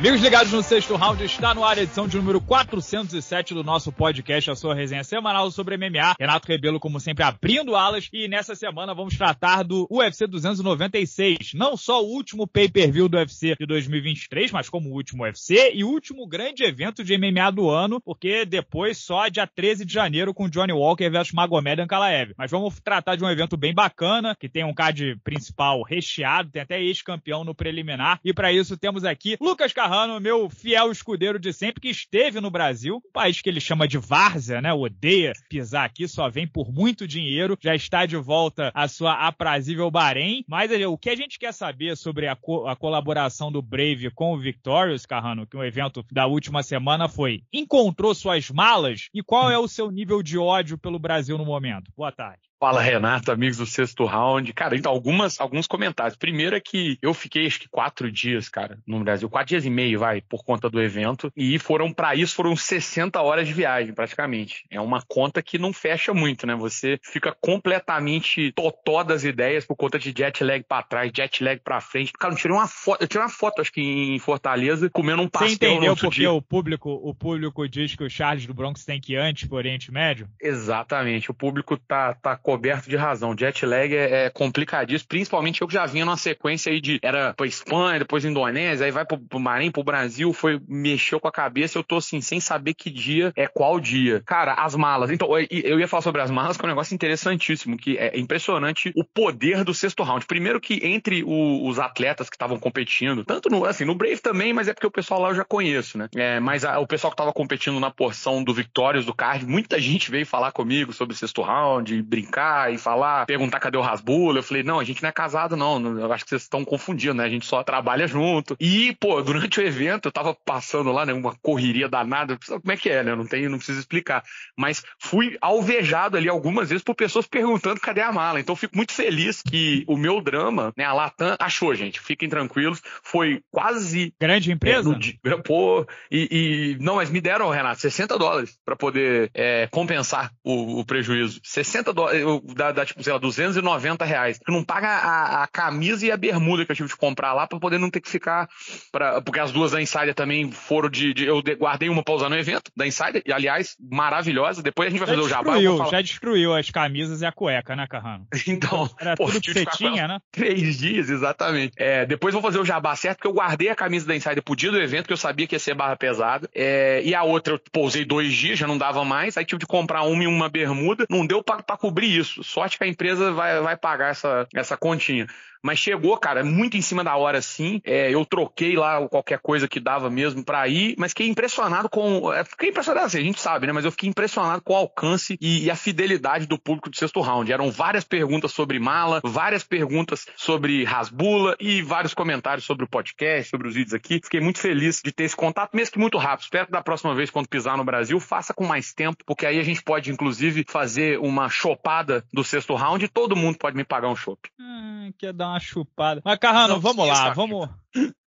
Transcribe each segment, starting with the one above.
Amigos ligados no sexto round, está no ar a edição de número 407 do nosso podcast, a sua resenha semanal sobre MMA. Renato Rebelo, como sempre, abrindo alas e nessa semana vamos tratar do UFC 296. Não só o último pay-per-view do UFC de 2023, mas como o último UFC e o último grande evento de MMA do ano, porque depois só dia 13 de janeiro com Johnny Walker versus Magomed Ankalaev. Mas vamos tratar de um evento bem bacana, que tem um card principal recheado, tem até ex-campeão no preliminar e para isso temos aqui Lucas Carvalho Serrano, meu fiel escudeiro de sempre, que esteve no Brasil, um país que ele chama de várzea, né? Odeia pisar aqui, só vem por muito dinheiro, já está de volta à sua aprazível Bahrein. Mas o que a gente quer saber sobre a, co a colaboração do Brave com o Victorious, Carrano, que o um evento da última semana foi: encontrou suas malas e qual é o seu nível de ódio pelo Brasil no momento? Boa tarde. Fala, Renato, amigos do sexto round. Cara, então, algumas, alguns comentários. Primeiro é que eu fiquei, acho que, quatro dias, cara, no Brasil. Quatro dias e meio, vai, por conta do evento. E foram, para isso, foram 60 horas de viagem, praticamente. É uma conta que não fecha muito, né? Você fica completamente totó das ideias por conta de jet lag pra trás, jet lag pra frente. Cara, eu tirei uma foto, eu tirei uma foto, acho que em Fortaleza, comendo um pastel. Você entendeu porque dia. o público, o público diz que o Charles do Bronx tem que ir antes pro Oriente Médio? Exatamente. O público tá, tá coberto de razão. Jet lag é, é complicadíssimo, principalmente eu que já vinha numa sequência aí de era pra Espanha, depois Indonésia, aí vai pro, pro Maranhão, pro Brasil, foi mexeu com a cabeça, eu tô assim, sem saber que dia é qual dia. Cara, as malas. Então, eu, eu ia falar sobre as malas, que é um negócio interessantíssimo, que é impressionante o poder do sexto round. Primeiro que entre o, os atletas que estavam competindo, tanto no, assim, no Brave também, mas é porque o pessoal lá eu já conheço, né? É, mas a, o pessoal que tava competindo na porção do Victórios, do Card, muita gente veio falar comigo sobre sexto round, brincar e falar, perguntar cadê o Rasbula. Eu falei, não, a gente não é casado, não. Eu acho que vocês estão confundindo, né? A gente só trabalha junto. E, pô, durante o evento eu tava passando lá, né? Uma correria danada. Como é que é, né? Não tem, não preciso explicar. Mas fui alvejado ali algumas vezes por pessoas perguntando cadê a mala. Então eu fico muito feliz que o meu drama, né? A Latam achou, gente. Fiquem tranquilos. Foi quase. Grande é, empresa? É, no, pô, e, e, Não, mas me deram, Renato, 60 dólares para poder é, compensar o, o prejuízo. 60 dólares dá, dá, tipo, sei lá, 290 reais. Tu não paga a, a, camisa e a bermuda que eu tive de comprar lá para poder não ter que ficar. Pra, porque as duas da Insider também foram de, de Eu guardei uma pra usar no evento da Insider, e aliás, maravilhosa. Depois a gente vai já fazer destruiu, o jabá. Já destruiu as camisas e a cueca, né, Carrano? Então, era pô, tudo que tinha, né? Três dias, exatamente. É, depois vou fazer o jabá certo, porque eu guardei a camisa da Insider pro dia do evento, que eu sabia que ia ser barra pesada. É, e a outra eu pousei dois dias, já não dava mais. Aí tive de comprar uma e uma bermuda. Não deu para cobrir isso disso. Sorte que a empresa vai, vai pagar essa, essa continha. Mas chegou, cara, muito em cima da hora, assim. É, eu troquei lá qualquer coisa que dava mesmo para ir, mas fiquei impressionado com. É, fiquei impressionado, assim, a gente sabe, né? Mas eu fiquei impressionado com o alcance e, e a fidelidade do público do sexto round. Eram várias perguntas sobre mala, várias perguntas sobre rasbula e vários comentários sobre o podcast, sobre os vídeos aqui. Fiquei muito feliz de ter esse contato, mesmo que muito rápido. Espero que da próxima vez, quando pisar no Brasil, faça com mais tempo, porque aí a gente pode, inclusive, fazer uma chopada do sexto round e todo mundo pode me pagar um chope. Hum, quer dar uma chupada. Mas, Carrano, não, vamos lá, vamos.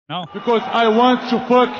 Não. Because I want to fuck,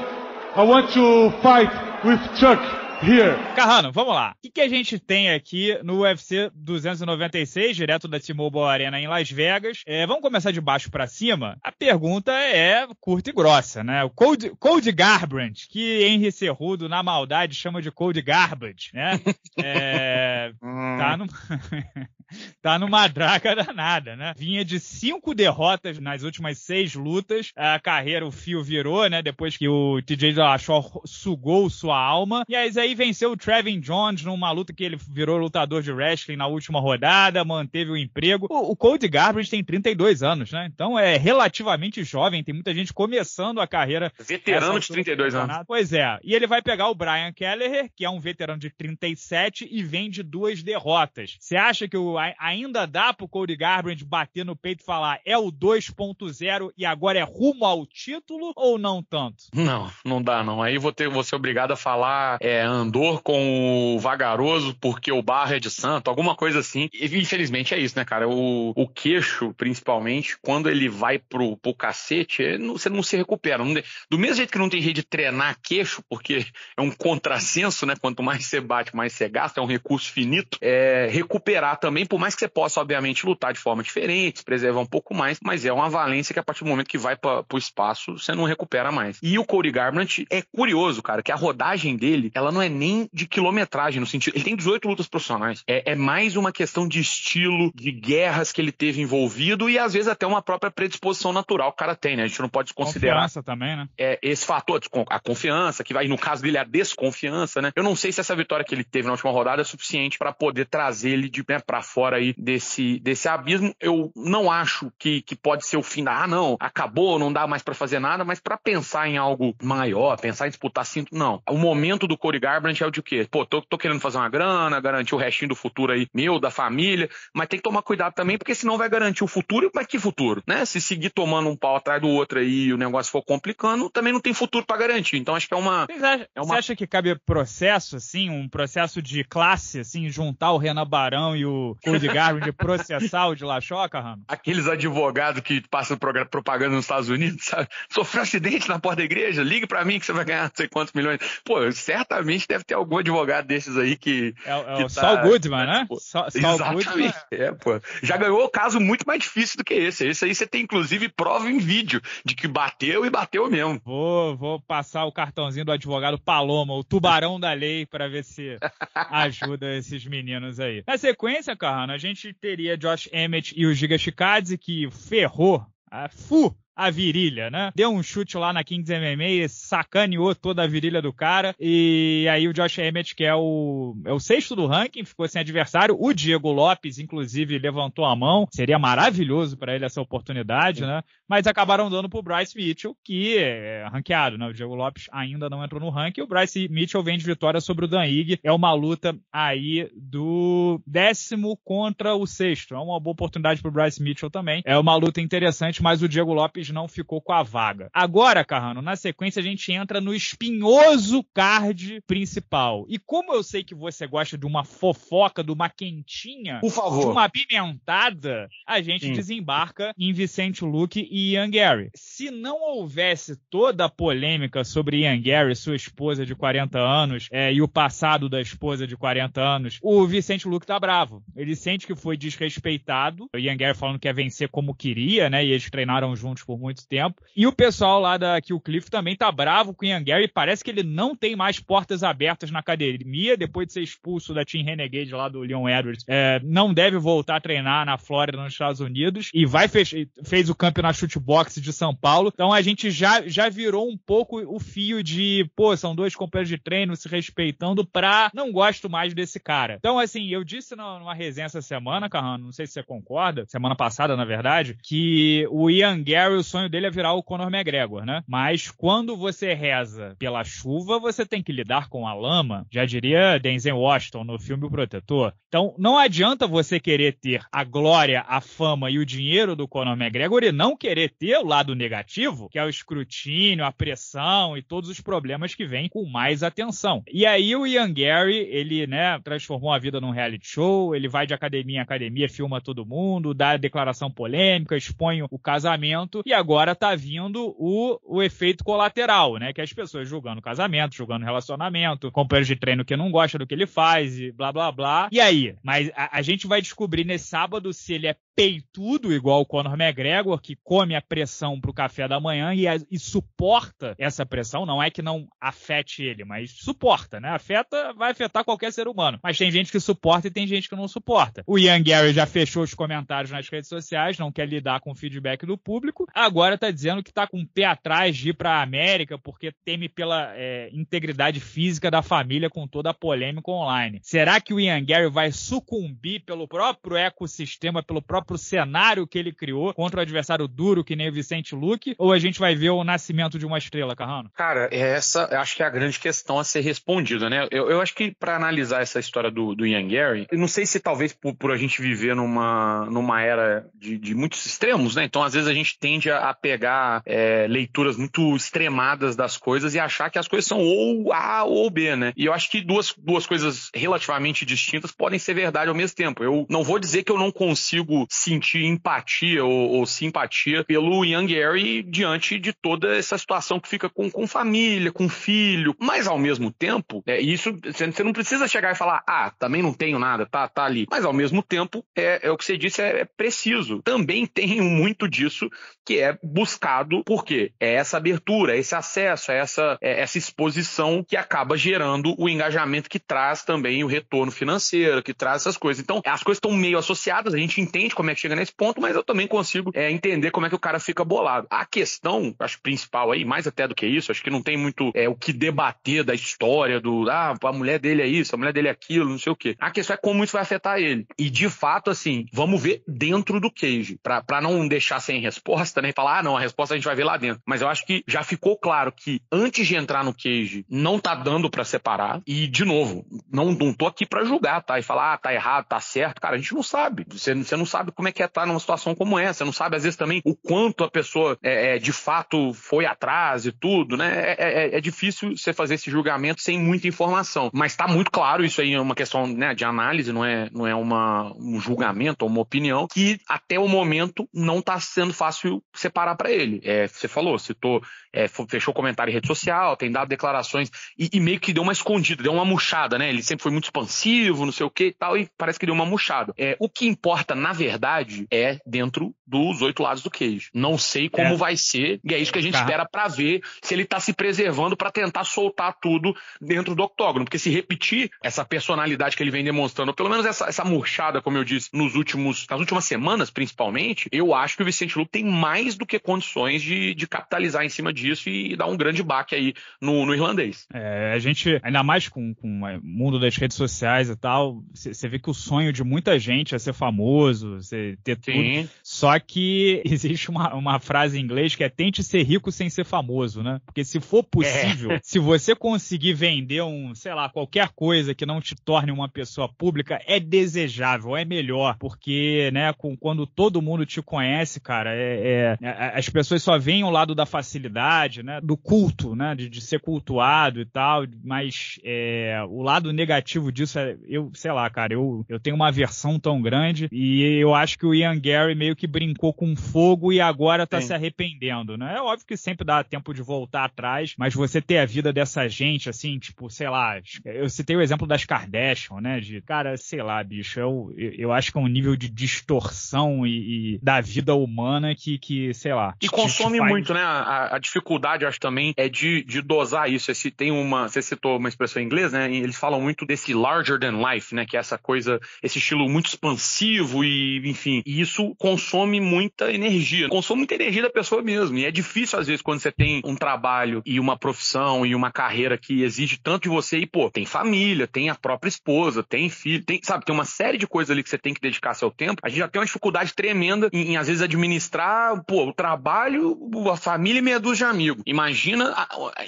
I want to fight with Chuck. Here. Carrano, vamos lá. O que, que, a gente tem aqui no UFC 296, direto da T-Mobile Arena em Las Vegas? É, vamos começar de baixo para cima. A pergunta é curta e grossa, né? O Cold, Cold Garbrandt, que Henry Cerrudo, na maldade, chama de Cold Garbage, né? É, hum. tá no... tá numa draga danada, né? Vinha de cinco derrotas nas últimas seis lutas. A carreira, o fio virou, né? Depois que o TJ achou sugou sua alma. E aí venceu o Trevin Jones numa luta que ele virou lutador de wrestling na última rodada, manteve o emprego. O, o Cody Garbrandt tem 32 anos, né? Então é relativamente jovem, tem muita gente começando a carreira. Veterano de 32 anos. Pois é. E ele vai pegar o Brian Kelleher, que é um veterano de 37 e vem de duas derrotas. Você acha que o ainda dá pro Cody Garbrandt bater no peito e falar é o 2.0 e agora é rumo ao título ou não tanto? Não, não dá não. Aí vou, ter, vou ser obrigado a falar é, Andor com o Vagaroso porque o barra é de santo, alguma coisa assim. E, infelizmente é isso, né, cara? O, o queixo, principalmente, quando ele vai pro, pro cacete, é, não, você não se recupera. Não, do mesmo jeito que não tem jeito de treinar queixo, porque é um contrassenso, né? Quanto mais você bate, mais você gasta, é um recurso finito. É, recuperar também, por mais que você possa, obviamente, lutar de forma diferente, preservar um pouco mais, mas é uma valência que a partir do momento que vai para o espaço, você não recupera mais. E o Cody Garbrandt é curioso, cara, que a rodagem dele, ela não é nem de quilometragem, no sentido. Ele tem 18 lutas profissionais. É, é mais uma questão de estilo, de guerras que ele teve envolvido e às vezes até uma própria predisposição natural que o cara tem, né? A gente não pode considerar. Confiança também, né? É, esse fator, a confiança, que vai, no caso dele, a desconfiança, né? Eu não sei se essa vitória que ele teve na última rodada é suficiente para poder trazer ele de né, para fora aí desse, desse abismo. Eu não acho que, que pode ser o fim da, ah, não, acabou, não dá mais para fazer nada, mas para pensar em algo maior, pensar em disputar cinto, não. O momento do Corey Garbrandt é o de quê? Pô, tô, tô querendo fazer uma grana, garantir o restinho do futuro aí meu, da família, mas tem que tomar cuidado também, porque senão vai garantir o futuro, mas que futuro, né? Se seguir tomando um pau atrás do outro aí e o negócio for complicando, também não tem futuro para garantir. Então acho que é uma, é uma. Você acha que cabe processo, assim, um processo de classe, assim, juntar o Renan Barão e o Cody Garvin de processar o de Lachoca, Ramos? Aqueles advogados que passam propaganda nos Estados Unidos, sabe? Sofreu acidente na porta da igreja, ligue para mim que você vai ganhar não sei quantos milhões. Pô, certamente deve ter algum advogado desses aí que. É, é o tá, Saul Goodman, né? Saul exatamente. Goodman. É, pô. Já ganhou o caso muito mais difícil do que esse. Esse aí você tem, inclusive, prova em vídeo de que bateu e bateu mesmo. Vou, vou passar o cartãozinho do advogado Paloma, o tubarão da lei, para ver se ajuda esses meninos aí. Na sequência, cara Serrano, a gente teria Josh Emmett e o Giga Chikadze, que ferrou, a fu, a virilha, né? Deu um chute lá na Kings MMA, sacaneou toda a virilha do cara. E aí o Josh Emmett, que é o, é o sexto do ranking, ficou sem adversário. O Diego Lopes, inclusive, levantou a mão. Seria maravilhoso para ele essa oportunidade, né? mas acabaram dando pro Bryce Mitchell, que é ranqueado, né? O Diego Lopes ainda não entrou no ranking. O Bryce Mitchell vem de vitória sobre o Dan Higg. É uma luta aí do décimo contra o sexto. É uma boa oportunidade pro Bryce Mitchell também. É uma luta interessante, mas o Diego Lopes não ficou com a vaga. Agora, Carrano, na sequência a gente entra no espinhoso card principal. E como eu sei que você gosta de uma fofoca, de uma quentinha, de uma pimentada, a gente Sim. desembarca em Vicente Luque e Ian Gary. Se não houvesse toda a polêmica sobre Ian Gary, sua esposa de 40 anos, é, e o passado da esposa de 40 anos, o Vicente Luke tá bravo. Ele sente que foi desrespeitado. O Ian Gary falando que ia vencer como queria, né? E eles treinaram juntos por muito tempo. E o pessoal lá da o Cliff também tá bravo com o Ian Gary. Parece que ele não tem mais portas abertas na academia depois de ser expulso da Team Renegade lá do Leon Edwards. É, não deve voltar a treinar na Flórida, nos Estados Unidos. E vai fez, fez o campeonato Shootbox de São Paulo. Então a gente já, já virou um pouco o fio de, pô, são dois companheiros de treino se respeitando pra não gosto mais desse cara. Então, assim, eu disse numa resenha essa semana, Carrano, não sei se você concorda, semana passada, na verdade, que o Ian Gary, o sonho dele é virar o Conor McGregor, né? Mas quando você reza pela chuva, você tem que lidar com a lama, já diria Denzel Washington no filme O Protetor. Então, não adianta você querer ter a glória, a fama e o dinheiro do Conor McGregor e não querer querer ter o lado negativo, que é o escrutínio, a pressão e todos os problemas que vêm com mais atenção. E aí o Ian Gary, ele, né, transformou a vida num reality show, ele vai de academia em academia, filma todo mundo, dá declaração polêmica, expõe o casamento e agora tá vindo o, o efeito colateral, né, que é as pessoas julgando o casamento, julgando o relacionamento, companheiros de treino que não gostam do que ele faz e blá blá blá. E aí? Mas a, a gente vai descobrir nesse sábado se ele é peitudo igual o Conor McGregor, que come come a pressão para o café da manhã e, e, suporta essa pressão, não é que não afete ele, mas suporta, né? Afeta, vai afetar qualquer ser humano. Mas tem gente que suporta e tem gente que não suporta. O Ian Gary já fechou os comentários nas redes sociais, não quer lidar com o feedback do público. Agora está dizendo que está com o pé atrás de ir para a América porque teme pela é, integridade física da família com toda a polêmica online. Será que o Ian Gary vai sucumbir pelo próprio ecossistema, pelo próprio cenário que ele criou contra o adversário duro? futuro, que nem o Vicente Luque, ou a gente vai ver o nascimento de uma estrela, Carrano? Cara, essa acho que é a grande questão a ser respondida, né? Eu, eu acho que para analisar essa história do, do Ian Gary, não sei se talvez por, por, a gente viver numa, numa era de, de, muitos extremos, né? Então, às vezes a gente tende a, a pegar é, leituras muito extremadas das coisas e achar que as coisas são ou A ou B, né? E eu acho que duas, duas coisas relativamente distintas podem ser verdade ao mesmo tempo. Eu não vou dizer que eu não consigo sentir empatia ou, ou simpatia pelo Ian Gary diante de toda essa situação que fica com, com família, com filho. Mas ao mesmo tempo, é, isso você não precisa chegar e falar, ah, também não tenho nada, tá, tá ali. Mas ao mesmo tempo, é, é o que você disse, é, é preciso. Também tem muito disso que é buscado, porque é essa abertura, é esse acesso, é essa, é essa exposição que acaba gerando o engajamento que traz também o retorno financeiro, que traz essas coisas. Então, as coisas estão meio associadas, a gente entende como é que chega nesse ponto, mas eu também consigo é, entender como é que que o cara fica bolado. A questão, acho principal aí, mais até do que isso, acho que não tem muito é, o que debater da história do ah, a mulher dele é isso, a mulher dele é aquilo, não sei o quê. A questão é como isso vai afetar ele. E de fato, assim, vamos ver dentro do cage, para não deixar sem resposta, nem né? falar, ah, não, a resposta a gente vai ver lá dentro. Mas eu acho que já ficou claro que antes de entrar no cage, não tá dando para separar. E, de novo, não, não tô aqui para julgar, tá? E falar, ah, tá errado, tá certo. Cara, a gente não sabe. Você, você não sabe como é que é estar tá numa situação como essa. Você não sabe, às vezes, também o quanto a pessoa é, é, de fato foi atrás e tudo, né? É, é, é, difícil você fazer esse julgamento sem muita informação. Mas está muito claro, isso aí é uma questão né, de análise, não é, não é uma, um julgamento ou uma opinião, que até o momento não está sendo fácil separar para ele. É, você falou, citou, é, fechou comentário em rede social, tem dado declarações e, e, meio que deu uma escondida, deu uma murchada, né? Ele sempre foi muito expansivo, não sei o que e tal, e parece que deu uma murchada. É, o que importa, na verdade, é dentro dos oito lados do queijo. Não sei como é. vai ser, e é isso que a gente tá. espera para ver se ele tá se preservando para tentar soltar tudo dentro do octógono. Porque se repetir essa personalidade que ele vem demonstrando, pelo menos essa, essa murchada, como eu disse, nos últimos, nas últimas semanas, principalmente, eu acho que o Vicente Luque tem mais do que condições de, de capitalizar em cima disso e dar um grande baque aí no, no irlandês. É, a gente, ainda mais com, com o mundo das redes sociais e tal, você vê que o sonho de muita gente é ser famoso, ser ter Sim. tudo. Só que existe uma, uma frase em inglês que é tente ser rico sem ser famoso, né? Porque se for possível, é. se você conseguir vender um, sei lá, qualquer coisa que não te torne uma pessoa pública, é desejável, é melhor. Porque, né, com, quando todo mundo te conhece, cara, é, é, é as pessoas só veem o lado da facilidade, né? Do culto, né? De, de ser cultuado e tal. Mas é, o lado negativo disso é, eu, sei lá, cara, eu, eu tenho uma aversão tão grande e eu acho que o Ian Gary meio que que brincou com fogo e agora tá Sim. se arrependendo, né? É óbvio que sempre dá tempo de voltar atrás, mas você ter a vida dessa gente, assim, tipo, sei lá, eu citei o exemplo das Kardashian, né? De, cara, sei lá, bicho, eu, eu acho que é um nível de distorção e, e da vida humana que, que sei lá. E consome faz... muito, né? A, a, dificuldade, acho também, é de, de dosar isso. Esse, tem uma, você citou uma expressão em inglês, né? Eles falam muito desse larger than life, né? Que é essa coisa, esse estilo muito expansivo e, enfim, e isso consome consome muita energia. Consome muita energia da pessoa mesmo. E é difícil, às vezes, quando você tem um trabalho e uma profissão e uma carreira que exige tanto de você e, pô, tem família, tem a própria esposa, tem filho, tem, sabe, tem uma série de coisas ali que você tem que dedicar seu tempo. A gente já tem uma dificuldade tremenda em, em às vezes, administrar, pô, o trabalho, a família e meia dúzia de amigos. Imagina,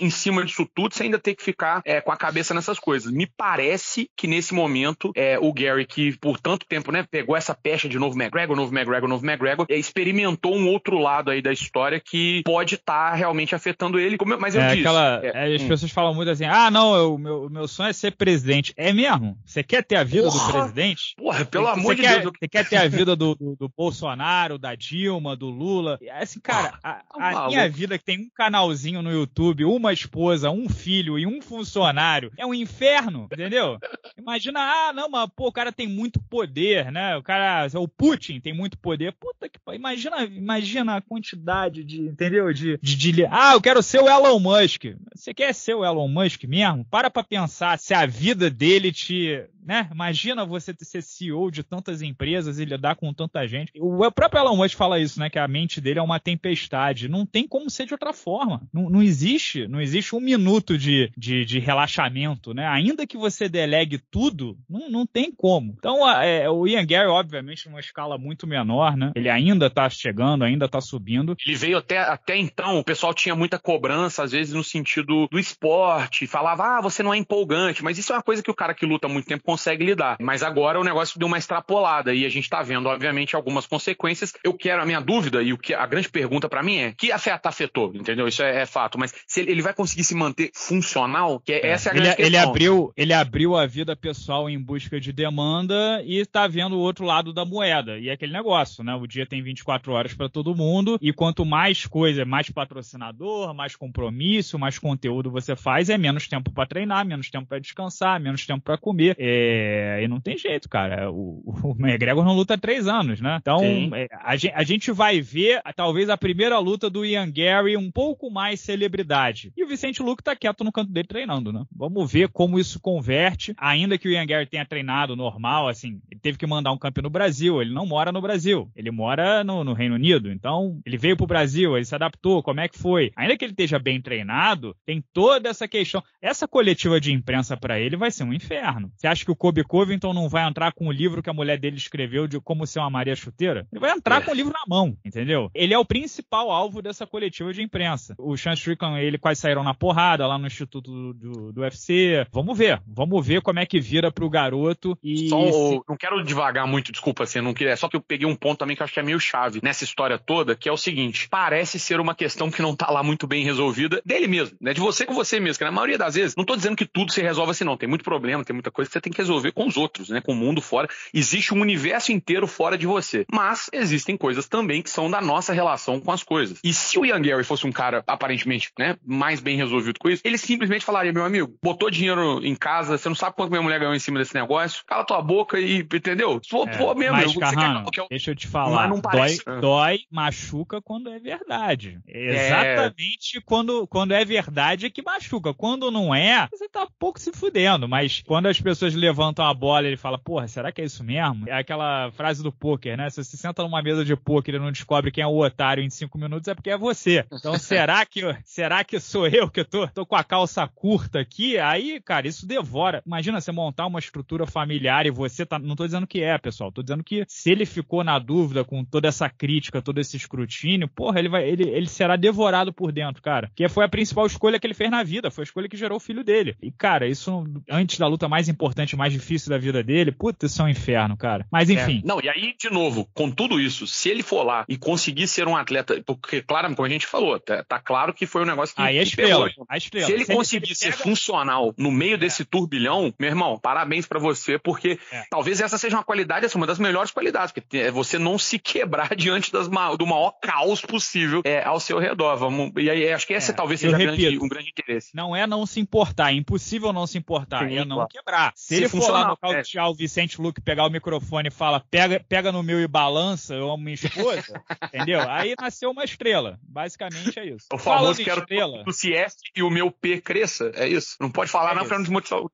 em cima disso tudo, você ainda ter que ficar é, com a cabeça nessas coisas. Me parece que, nesse momento, é, o Gary, que por tanto tempo, né, pegou essa pecha de novo McGregor, novo McGregor, novo McGregor, McGregor é, experimentou um outro lado aí da história que pode estar tá realmente afetando ele. Eu, mas eu é, disse. Aquela, é, é, as hum. pessoas falam muito assim: ah, não, o meu, meu sonho é ser presidente. É mesmo? Você quer ter a vida porra, do presidente? Porra, pelo amor de quer, Deus. Você quer ter a vida do, do, do, Bolsonaro, da Dilma, do Lula? É assim, cara, ah, a, tá a minha vida que tem um canalzinho no YouTube, uma esposa, um filho e um funcionário, é um inferno, entendeu? Imagina, ah, não, mas pô, o cara tem muito poder, né? O cara, o Putin tem muito poder puta que pariu. Imagina, imagina a quantidade de, entendeu? De, de, de, ah, eu quero ser o Elon Musk. Você quer ser o Elon Musk mesmo? Para pra pensar se a vida dele te, né? Imagina você ser CEO de tantas empresas e lidar com tanta gente. O próprio Elon Musk fala isso, né? Que a mente dele é uma tempestade. Não tem como ser de outra forma. Não, não existe, não existe um minuto de, de, de, relaxamento, né? Ainda que você delegue tudo, não, não tem como. Então, é, o Ian Gary, obviamente, numa escala muito menor, né? né? Ele ainda tá chegando, ainda tá subindo. Ele veio até, até então, o pessoal tinha muita cobrança, às vezes no sentido do esporte, falava, ah, você não é empolgante, mas isso é uma coisa que o cara que luta muito tempo consegue lidar. Mas agora o negócio deu uma extrapolada e a gente tá vendo, obviamente, algumas consequências. Eu quero, a minha dúvida e o que a grande pergunta para mim é, que afeta, afetou, entendeu? Isso é, é fato, mas se ele, ele, vai conseguir se manter funcional, que é, é. essa é a grande ele, questão. Ele abriu, ele abriu a vida pessoal em busca de demanda e tá vendo o outro lado da moeda, e é aquele negócio, né? Né? O dia tem 24 horas para todo mundo e quanto mais coisa, mais patrocinador, mais compromisso, mais conteúdo você faz, é menos tempo para treinar, menos tempo para descansar, menos tempo para comer. É... E não tem jeito, cara. O, o McGregor não luta há três anos, né? Então é, a, a, gente vai ver talvez a primeira luta do Ian Gary um pouco mais celebridade. E o Vicente Luque tá quieto no canto dele treinando, né? Vamos ver como isso converte, ainda que o Ian Gary tenha treinado normal, assim, ele teve que mandar um campeão no Brasil, ele não mora no Brasil. Ele ele mora no, no Reino Unido, então ele veio pro Brasil, ele se adaptou, como é que foi? Ainda que ele esteja bem treinado, tem toda essa questão. Essa coletiva de imprensa para ele vai ser um inferno. Você acha que o Kobe Covington não vai entrar com o livro que a mulher dele escreveu de como ser uma Maria Chuteira? Ele vai entrar é. com o é. livro na mão, entendeu? Ele é o principal alvo dessa coletiva de imprensa. O Sean Strickland, ele quase saíram na porrada lá no Instituto do, do, do UFC. Vamos ver, vamos ver como é que vira pro garoto e... Só, se... não quero devagar muito, desculpa, assim, não queria, é só que eu peguei um ponto também que eu acho que é meio chave nessa história toda, que é o seguinte: parece ser uma questão que não tá lá muito bem resolvida dele mesmo, né? De você com você mesmo, que na maioria das vezes, não estou dizendo que tudo se resolve assim, não. Tem muito problema, tem muita coisa que você tem que resolver com os outros, né? Com o mundo fora. Existe um universo inteiro fora de você. Mas existem coisas também que são da nossa relação com as coisas. E se o Ian Gary fosse um cara, aparentemente, né, mais bem resolvido com isso, ele simplesmente falaria: meu amigo, botou dinheiro em casa, você não sabe quanto minha mulher ganhou em cima desse negócio, cala tua boca e, entendeu? Se for, é, mesmo, carrano, quer... Deixa eu te falar falar. dói, ah. dói, machuca quando é verdade. É... Exatamente quando, quando é verdade é que machuca. Quando não é, você tá pouco se fudendo. Mas quando as pessoas levantam a bola e ele fala, porra, será que é isso mesmo? É aquela frase do poker, né? Se você senta numa mesa de poker e não descobre quem é o otário em cinco minutos, é porque é você. Então será que será que sou eu que tô, tô com a calça curta aqui? Aí, cara, isso devora. Imagina você montar uma estrutura familiar e você tá. Não tô dizendo que é, pessoal. Tô dizendo que se ele ficou na dúvida, dúvida, com toda essa crítica, todo esse escrutínio, porra, ele, vai, ele, ele será devorado por dentro, cara. Que foi a principal escolha que ele fez na vida, foi a escolha que gerou o filho dele. E, cara, isso antes da luta mais importante, mais difícil da vida dele, puta, isso é um inferno, cara. Mas é. enfim. É. Não, e aí, de novo, com tudo isso, se ele for lá e conseguir ser um atleta, porque, claro, como a gente falou, tá, tá claro que foi um negócio que. Aí é estrela, a é estrela. Se ele se conseguir ele ser funcional no meio é. desse turbilhão, meu irmão, parabéns para você, porque é. talvez essa seja uma qualidade, essa é uma das melhores qualidades, porque você não se quebrar diante das, do maior caos possível é, ao seu redor. Vamos, e aí acho que esse é, talvez seja grande, um grande interesse. Não é não se importar, é impossível não se importar, Sim, é não claro. quebrar. Se, se ele for lá nocautear é. o Vicente Luque pegar o microfone e fala, pega, pega no meu e balança, eu amo minha esposa, entendeu? Aí nasceu uma estrela. Basicamente é isso. O famoso quero estrela. que o CS e o meu P cresça, é isso? Não pode falar é não pra não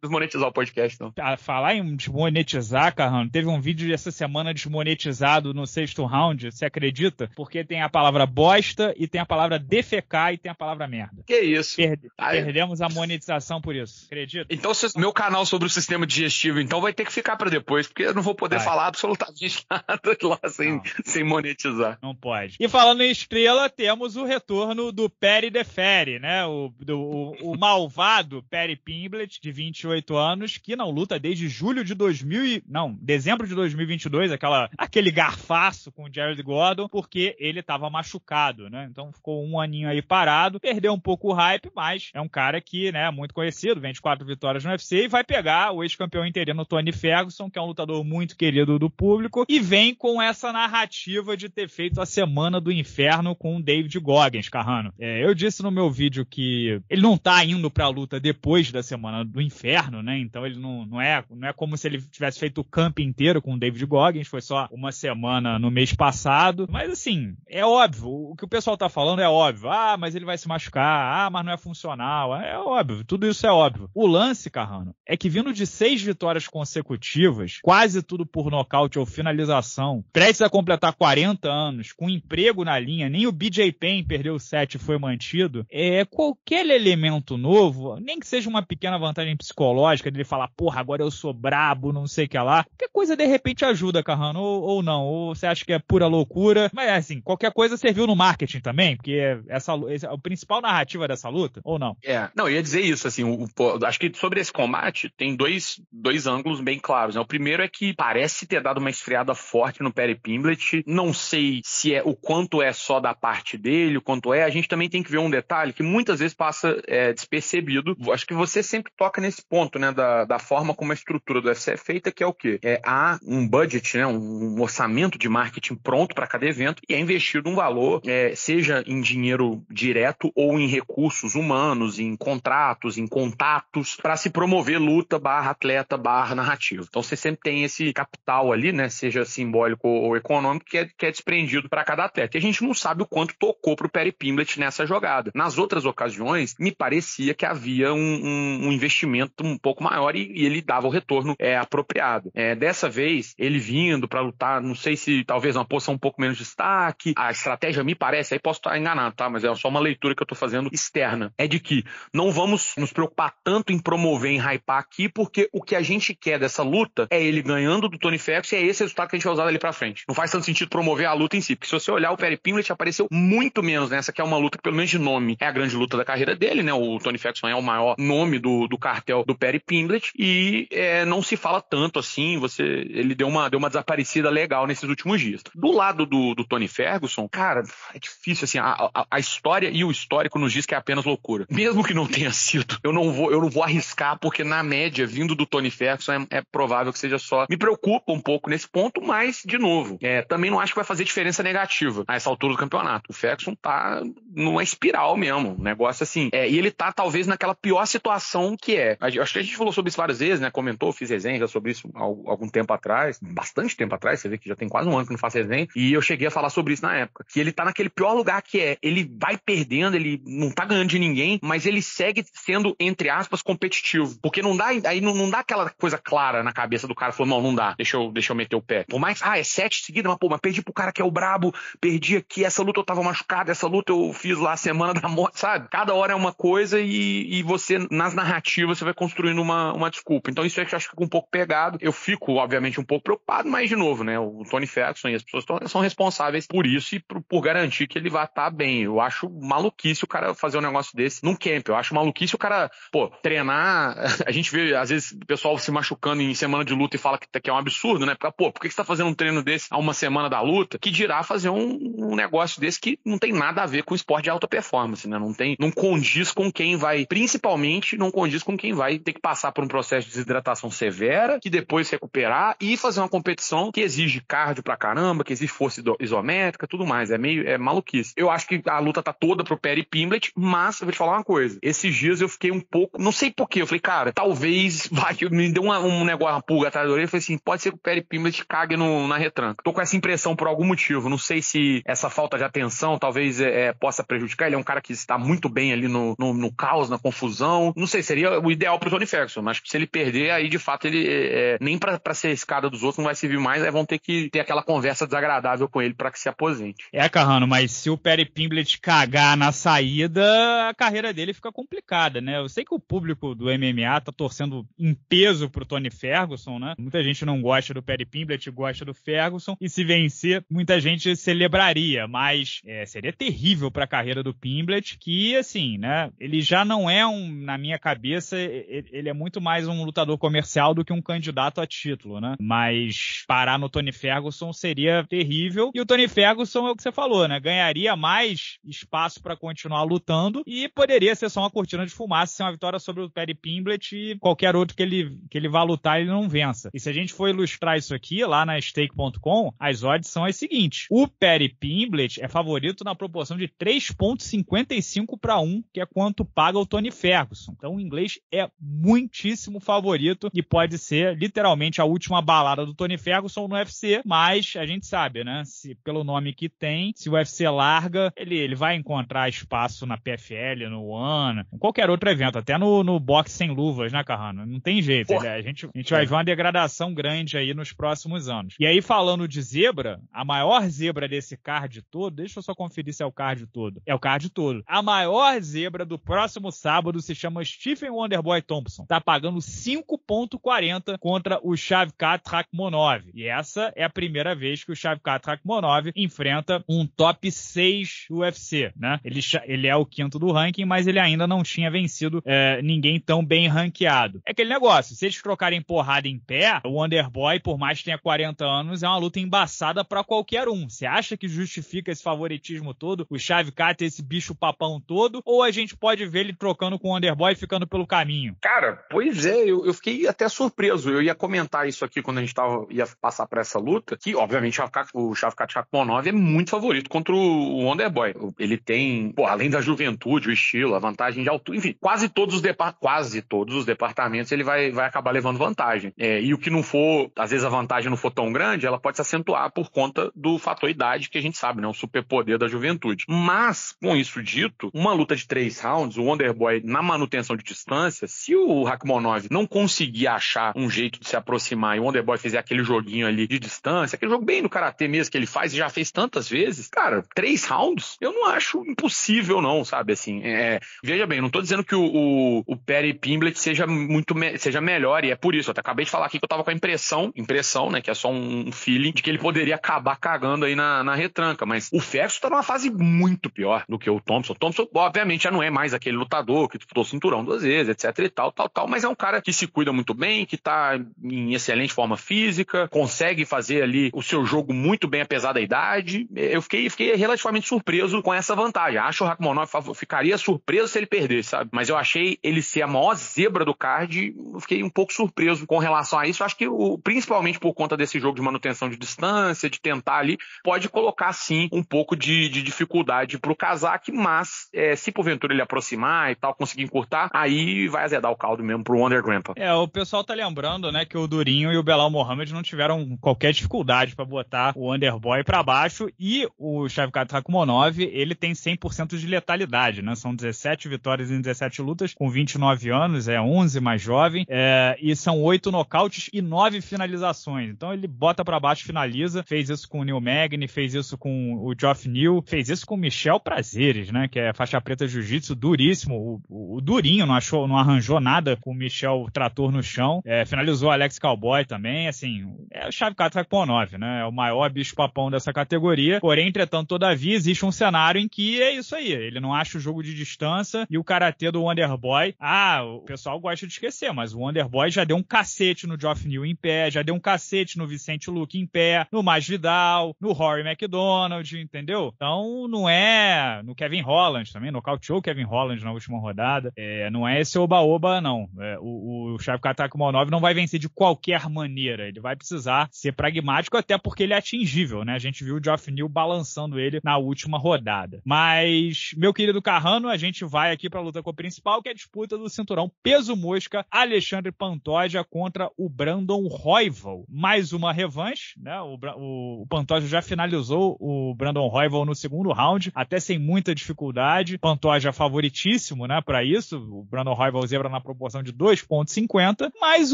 desmonetizar o podcast, não. Ah, falar em desmonetizar, Carrano, teve um vídeo essa semana desmonetizado, não sei sexto round, você acredita? Porque tem a palavra bosta e tem a palavra defecar e tem a palavra merda. Que isso? Perde, perdemos a monetização por isso. Acredita? Então, se, meu canal sobre o sistema digestivo, então, vai ter que ficar para depois, porque eu não vou poder vai. falar absolutamente nada lá sem, sem monetizar. Não pode. E falando em estrela, temos o retorno do Perry Defere, né? O, do, o, o malvado Perry Pimblett, de 28 anos, que não luta desde julho de 2000 e... Não, dezembro de 2022, aquela, aquele garfado espaço com o Jared Gordon, porque ele estava machucado, né? Então ficou um aninho aí parado, perdeu um pouco o hype, mas é um cara que, né, é muito conhecido, 24 vitórias no UFC e vai pegar o ex-campeão interino Tony Ferguson, que é um lutador muito querido do público, e vem com essa narrativa de ter feito a semana do inferno com o David Goggins, Carrano. É, eu disse no meu vídeo que ele não tá indo pra luta depois da semana do inferno, né? Então ele não, não é, não é como se ele tivesse feito o camp inteiro com o David Goggins, foi só uma semana na, no mês passado. Mas assim, é óbvio, o que o pessoal tá falando é óbvio. Ah, mas ele vai se machucar, ah, mas não é funcional. É óbvio, tudo isso é óbvio. O lance, Carrano, é que vindo de seis vitórias consecutivas, quase tudo por nocaute ou finalização, prestes a completar 40 anos, com emprego na linha, nem o BJ Penn perdeu o set e foi mantido. É qualquer elemento novo, nem que seja uma pequena vantagem psicológica dele falar, porra, agora eu sou brabo, não sei o que lá. Que coisa de repente ajuda, Carrano, ou, ou não, ou você acha que é pura loucura. Mas assim, qualquer coisa serviu no marketing também, porque essa, essa a é principal narrativa dessa luta, ou não? É, não, eu ia dizer isso, assim, o, o, acho que sobre esse combate tem dois, dois ângulos bem claros, né? O primeiro é que parece ter dado uma esfriada forte no Perry Pimblet, não sei se é o quanto é só da parte dele, o quanto é, a gente também tem que ver um detalhe que muitas vezes passa é, despercebido, acho que você sempre toca nesse ponto, né, da, da forma como a estrutura do UFC é feita, que é o quê? É, há um budget, né, um orçamento de marketing pronto para cada evento e é investido um valor, é, seja em dinheiro direto ou em recursos humanos, em contratos, em contatos, para se promover luta barra atleta barra narrativa. Então você sempre tem esse capital ali, né? Seja simbólico ou econômico, que é, que é desprendido para cada atleta. E a gente não sabe o quanto tocou para o Perry Pimblet nessa jogada. Nas outras ocasiões, me parecia que havia um, um, um investimento um pouco maior e, e, ele dava o retorno é, apropriado. É, dessa vez, ele vindo para lutar, não sei se talvez uma posição um pouco menos de destaque. A estratégia, me parece, aí posso estar enganado, tá? Mas é só uma leitura que eu estou fazendo externa. É de que não vamos nos preocupar tanto em promover, em hypar aqui, porque o que a gente quer dessa luta é ele ganhando do Tony Ferguson e é esse resultado que a gente vai usar dali pra frente. Não faz tanto sentido promover a luta em si, porque se você olhar, o Perry Pimlet apareceu muito menos nessa, que é uma luta que, pelo menos de nome, é a grande luta da carreira dele, né? O Tony Ferguson é o maior nome do, do cartel do Perry Pimlet e é, não se fala tanto assim. Você, ele deu uma, deu uma desaparecida legal nesses últimos últimos dias. Do lado do, do Tony Ferguson, cara, é difícil assim. A, a, a, história e o histórico nos diz que é apenas loucura. Mesmo que não tenha sido, eu não vou, eu não vou arriscar, porque na média, vindo do Tony Ferguson, é, é provável que seja só. Me preocupa um pouco nesse ponto, mas, de novo, é, também não acho que vai fazer diferença negativa a essa altura do campeonato. O Ferguson tá numa espiral mesmo. Um negócio assim. É, e ele tá, talvez, naquela pior situação que é. Acho que a gente falou sobre isso várias vezes, né? Comentou, fiz resenha sobre isso algum tempo atrás, bastante tempo atrás, você vê que já tem quase um ano que não faz resenha, e eu cheguei a falar sobre isso na época. Que ele tá naquele pior lugar que é. Ele vai perdendo, ele não tá ganhando de ninguém, mas ele segue sendo, entre aspas, competitivo. Porque não dá, aí não, não dá aquela coisa clara na cabeça do cara, falou, não, não dá, deixa eu, deixa eu meter o pé. Por mais, ah, é sete seguidas, mas pô, mas perdi pro cara que é o brabo, perdi aqui, essa luta eu tava machucado, essa luta eu fiz lá a semana da morte, sabe? Cada hora é uma coisa e, e você, nas narrativas, você vai construindo uma, uma desculpa. Então isso é que eu acho que fica um pouco pegado. Eu fico, obviamente, um pouco preocupado, mas de novo, né? O Tony Ferro Jackson e as pessoas tão, são responsáveis por isso e por, por garantir que ele vai estar tá bem. Eu acho maluquice o cara fazer um negócio desse num camp. Eu acho maluquice o cara, pô, treinar. A gente vê, às vezes, o pessoal se machucando em semana de luta e fala que, que é um absurdo, né? Porque, pô, por que você tá fazendo um treino desse a uma semana da luta? Que dirá fazer um, um negócio desse que não tem nada a ver com esporte de alta performance, né? Não tem, não condiz com quem vai, principalmente não condiz com quem vai ter que passar por um processo de desidratação severa, que depois recuperar e fazer uma competição que exige cardio pra caramba, que existe força isométrica, tudo mais. É meio é maluquice. Eu acho que a luta tá toda pro Perry Pimblet, mas eu vou te falar uma coisa. Esses dias eu fiquei um pouco, não sei porquê, eu falei, cara, talvez vai, me deu uma, um negócio, uma pulga atrás da orelha, eu falei assim, pode ser que o Perry Pimblet cague no, na retranca. Tô com essa impressão por algum motivo, não sei se essa falta de atenção talvez é, é, possa prejudicar. Ele é um cara que está muito bem ali no, no, no caos, na confusão. Não sei, seria o ideal pro Tony Ferguson, mas se ele perder, aí de fato ele é, é nem pra, pra ser a escada dos outros não vai servir mais, aí vão ter que ter aquela aquela conversa desagradável com ele para que se aposente. É, Carrano, mas se o Perry Pimblett cagar na saída, a carreira dele fica complicada, né? Eu sei que o público do MMA tá torcendo em peso pro Tony Ferguson, né? Muita gente não gosta do Perry Pimblett, gosta do Ferguson, e se vencer, muita gente celebraria, mas é, seria terrível para a carreira do Pimblett, que, assim, né? Ele já não é um, na minha cabeça, ele é muito mais um lutador comercial do que um candidato a título, né? Mas parar no Tony Ferguson então, seria terrível. E o Tony Ferguson é o que você falou, né? Ganharia mais espaço para continuar lutando e poderia ser só uma cortina de fumaça, ser uma vitória sobre o Perry Pimblett e qualquer outro que ele, que ele vá lutar ele não vença. E se a gente for ilustrar isso aqui lá na stake.com, as odds são as seguintes. O Perry Pimblett é favorito na proporção de 3.55 para 1, que é quanto paga o Tony Ferguson. Então o inglês é muitíssimo favorito e pode ser literalmente a última balada do Tony Ferguson no UFC, mas mas a gente sabe, né? Se pelo nome que tem, se o UFC larga, ele, ele vai encontrar espaço na PFL, no One, em qualquer outro evento, até no, no boxe sem luvas, né, Carrano? Não tem jeito. Ele, é, a, gente, a gente vai ver uma degradação grande aí nos próximos anos. E aí, falando de zebra, a maior zebra desse card todo, deixa eu só conferir se é o card todo. É o card todo. A maior zebra do próximo sábado se chama Stephen Wonderboy Thompson. Tá pagando 5,40 contra o Shavkat Rakhmonov. E essa é a primeira primeira vez que o Shavkat Rakhmonov enfrenta um top 6 UFC, né? Ele, ele é o quinto do ranking, mas ele ainda não tinha vencido é, ninguém tão bem ranqueado. É aquele negócio, se eles trocarem porrada em pé, o Underboy, por mais que tenha 40 anos, é uma luta embaçada para qualquer um. Você acha que justifica esse favoritismo todo, o Shavkat, esse bicho papão todo, ou a gente pode ver ele trocando com o Underboy e ficando pelo caminho? Cara, pois é, eu, eu fiquei até surpreso. Eu ia comentar isso aqui quando a gente tava, ia passar para essa luta, que obviamente, o Shavkat Shakhmonov é muito favorito contra o Wonderboy. Ele tem, pô, além da juventude, o estilo, a vantagem de altura, enfim, quase todos os, depart quase todos os departamentos ele vai, vai acabar levando vantagem. É, e o que não for, às vezes a vantagem não for tão grande, ela pode se acentuar por conta do fator idade, que a gente sabe, né? O superpoder da juventude. Mas, com isso dito, uma luta de três rounds, o Wonderboy, na manutenção de distância, se o Rakhmonov não conseguir achar um jeito de se aproximar e o Wonderboy fizer aquele joguinho ali de distância, aquele jogo bem no karatê mesmo, que ele faz e já fez tantas vezes. Cara, três rounds, eu não acho impossível, não, sabe? Assim, é, é veja bem, não tô dizendo que o, o, o Perry Pimblet seja muito me, seja melhor, e é por isso. Eu até acabei de falar aqui que eu tava com a impressão, impressão, né? Que é só um feeling, de que ele poderia acabar cagando aí na, na retranca. Mas o Ferguson tá numa fase muito pior do que o Thompson. O Thompson, obviamente, já não é mais aquele lutador que disputou cinturão duas vezes, etc e tal, tal, tal, mas é um cara que se cuida muito bem, que tá em excelente forma física, consegue fazer ali o seu jogo muito bem, apesar da idade. Eu fiquei, fiquei relativamente surpreso com essa vantagem. Acho o Rakhmonov ficaria surpreso se ele perdesse, sabe? Mas eu achei ele ser a maior zebra do card, fiquei um pouco surpreso com relação a isso. Acho que o, principalmente por conta desse jogo de manutenção de distância, de tentar ali, pode colocar sim um pouco de, de dificuldade pro Kazak, mas é, se porventura ele aproximar e tal, conseguir encurtar, aí vai azedar o caldo mesmo pro Wonder Grandpa. É, o pessoal tá lembrando, né, que o Durinho e o Belal Mohamed não tiveram qualquer dificuldade caras para botar o Underboy para baixo e o Shavkat Rakhmonov, ele tem 100% de letalidade, né? São 17 vitórias em 17 lutas, com 29 anos, é 11 mais jovem, é, e são 8 nocautes e 9 finalizações. Então ele bota para baixo, finaliza, fez isso com o Neil Magny, fez isso com o Geoff New, fez isso com o Michel Prazeres, né? Que é faixa preta jiu-jitsu, duríssimo, o, o, durinho, não achou, não arranjou nada com o Michel Trator no chão, é, finalizou Alex Cowboy também, assim, é o Shavkat Rakhmonov, 9, né? É o maior bicho-papão dessa categoria. Porém, entretanto, todavia, existe um cenário em que é isso aí. Ele não acha o jogo de distância e o karatê do Wonderboy. Ah, o pessoal gosta de esquecer, mas o Wonderboy já deu um cacete no Geoff New em pé, já deu um cacete no Vicente Luque em pé, no Mais Vidal, no Rory McDonald, entendeu? Então, não é. No Kevin Holland também, nocauteou o Kevin Holland na última rodada. É, não é esse oba-oba, não. É, o, o Shavkat Akhmonov não vai vencer de qualquer maneira. Ele vai precisar ser pragmático, até porque ele é atingível, né? A gente viu o Geoff New balançando ele na última rodada. Mas, meu querido Carrano, a gente vai aqui para a luta principal, que é a disputa do cinturão peso mosca Alexandre Pantoja contra o Brandon Royval. Mais uma revanche, né? O, o, o Pantoja já finalizou o Brandon Royval no segundo round, até sem muita dificuldade. Pantoja favoritíssimo, né, para isso. O Brandon Royval zebra na proporção de 2.50, mas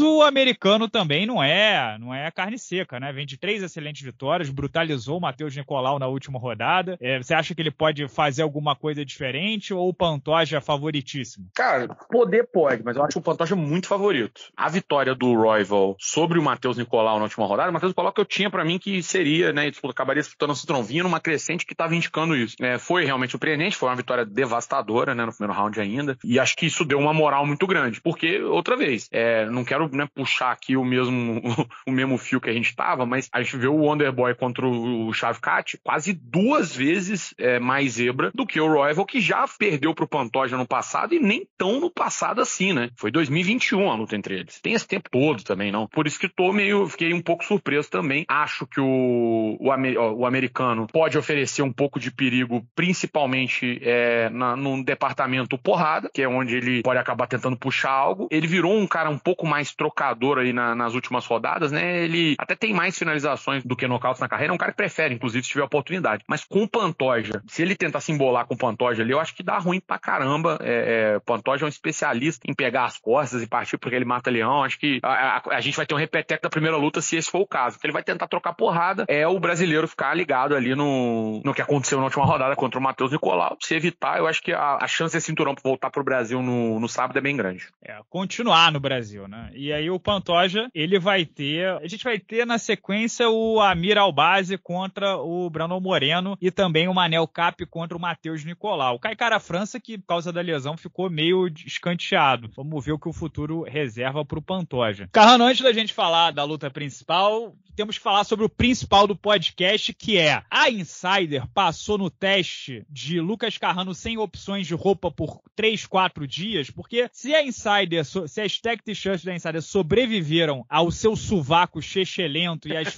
o americano também não é, não é carne seca, né? Vem de três três excelentes vitórias, brutalizou o Matheus Nicolau na última rodada. É, você acha que ele pode fazer alguma coisa diferente ou o Pantoja é favoritíssimo? Cara, poder pode, mas eu acho o Pantoja muito favorito. A vitória do Royal sobre o Matheus Nicolau na última rodada, o Matheus Nicolau que eu tinha para mim que seria, né, acabaria disputando o Citrão vinha numa crescente que estava indicando isso. É, foi realmente surpreendente, foi uma vitória devastadora, né, no primeiro round ainda, e acho que isso deu uma moral muito grande, porque, outra vez, é, não quero né, puxar aqui o mesmo, o mesmo fio que a gente estava, mas a gente vê o Wonderboy contra o Shavkat quase duas vezes é, mais zebra do que o Royal, que já perdeu para o Pantoja no passado e nem tão no passado assim, né? Foi 2021 a luta entre eles. Tem esse tempo todo também, não? Por isso que tô meio, fiquei um pouco surpreso também. Acho que o, o, o americano pode oferecer um pouco de perigo, principalmente é, na, no departamento porrada, que é onde ele pode acabar tentando puxar algo. Ele virou um cara um pouco mais trocador aí na, nas últimas rodadas, né? Ele até tem mais finalizações finalizações do que nocautes na carreira. É um cara que prefere, inclusive, se tiver oportunidade. Mas com o Pantoja, se ele tentar se embolar com o Pantoja ali, eu acho que dá ruim pra caramba. É, é, Pantoja é um especialista em pegar as costas e partir porque ele mata leão. Acho que a, a, a gente vai ter um repeteco da primeira luta se esse for o caso. Então, ele vai tentar trocar porrada. É o brasileiro ficar ligado ali no, no que aconteceu na última rodada contra o Matheus Nicolau. Se evitar, eu acho que a, a chance desse cinturão voltar pro Brasil no, no sábado é bem grande. É, continuar no Brasil, né? E aí o Pantoja, ele vai ter. A gente vai ter na sequência o Amir Albazi, contra o Bruno Moreno e também o Manel Cap contra o Matheus Nicolau. O Caicara França, que por causa da lesão ficou meio escanteado. Vamos ver o que o futuro reserva para o Pantoja. Carrano, antes da gente falar da luta principal, temos que falar sobre o principal do podcast, que é a Insider passou no teste de Lucas Carrano sem opções de roupa por 3, 4 dias, porque se a Insider, se as tech t-shirts da Insider sobreviveram ao seu sovaco chechelento e as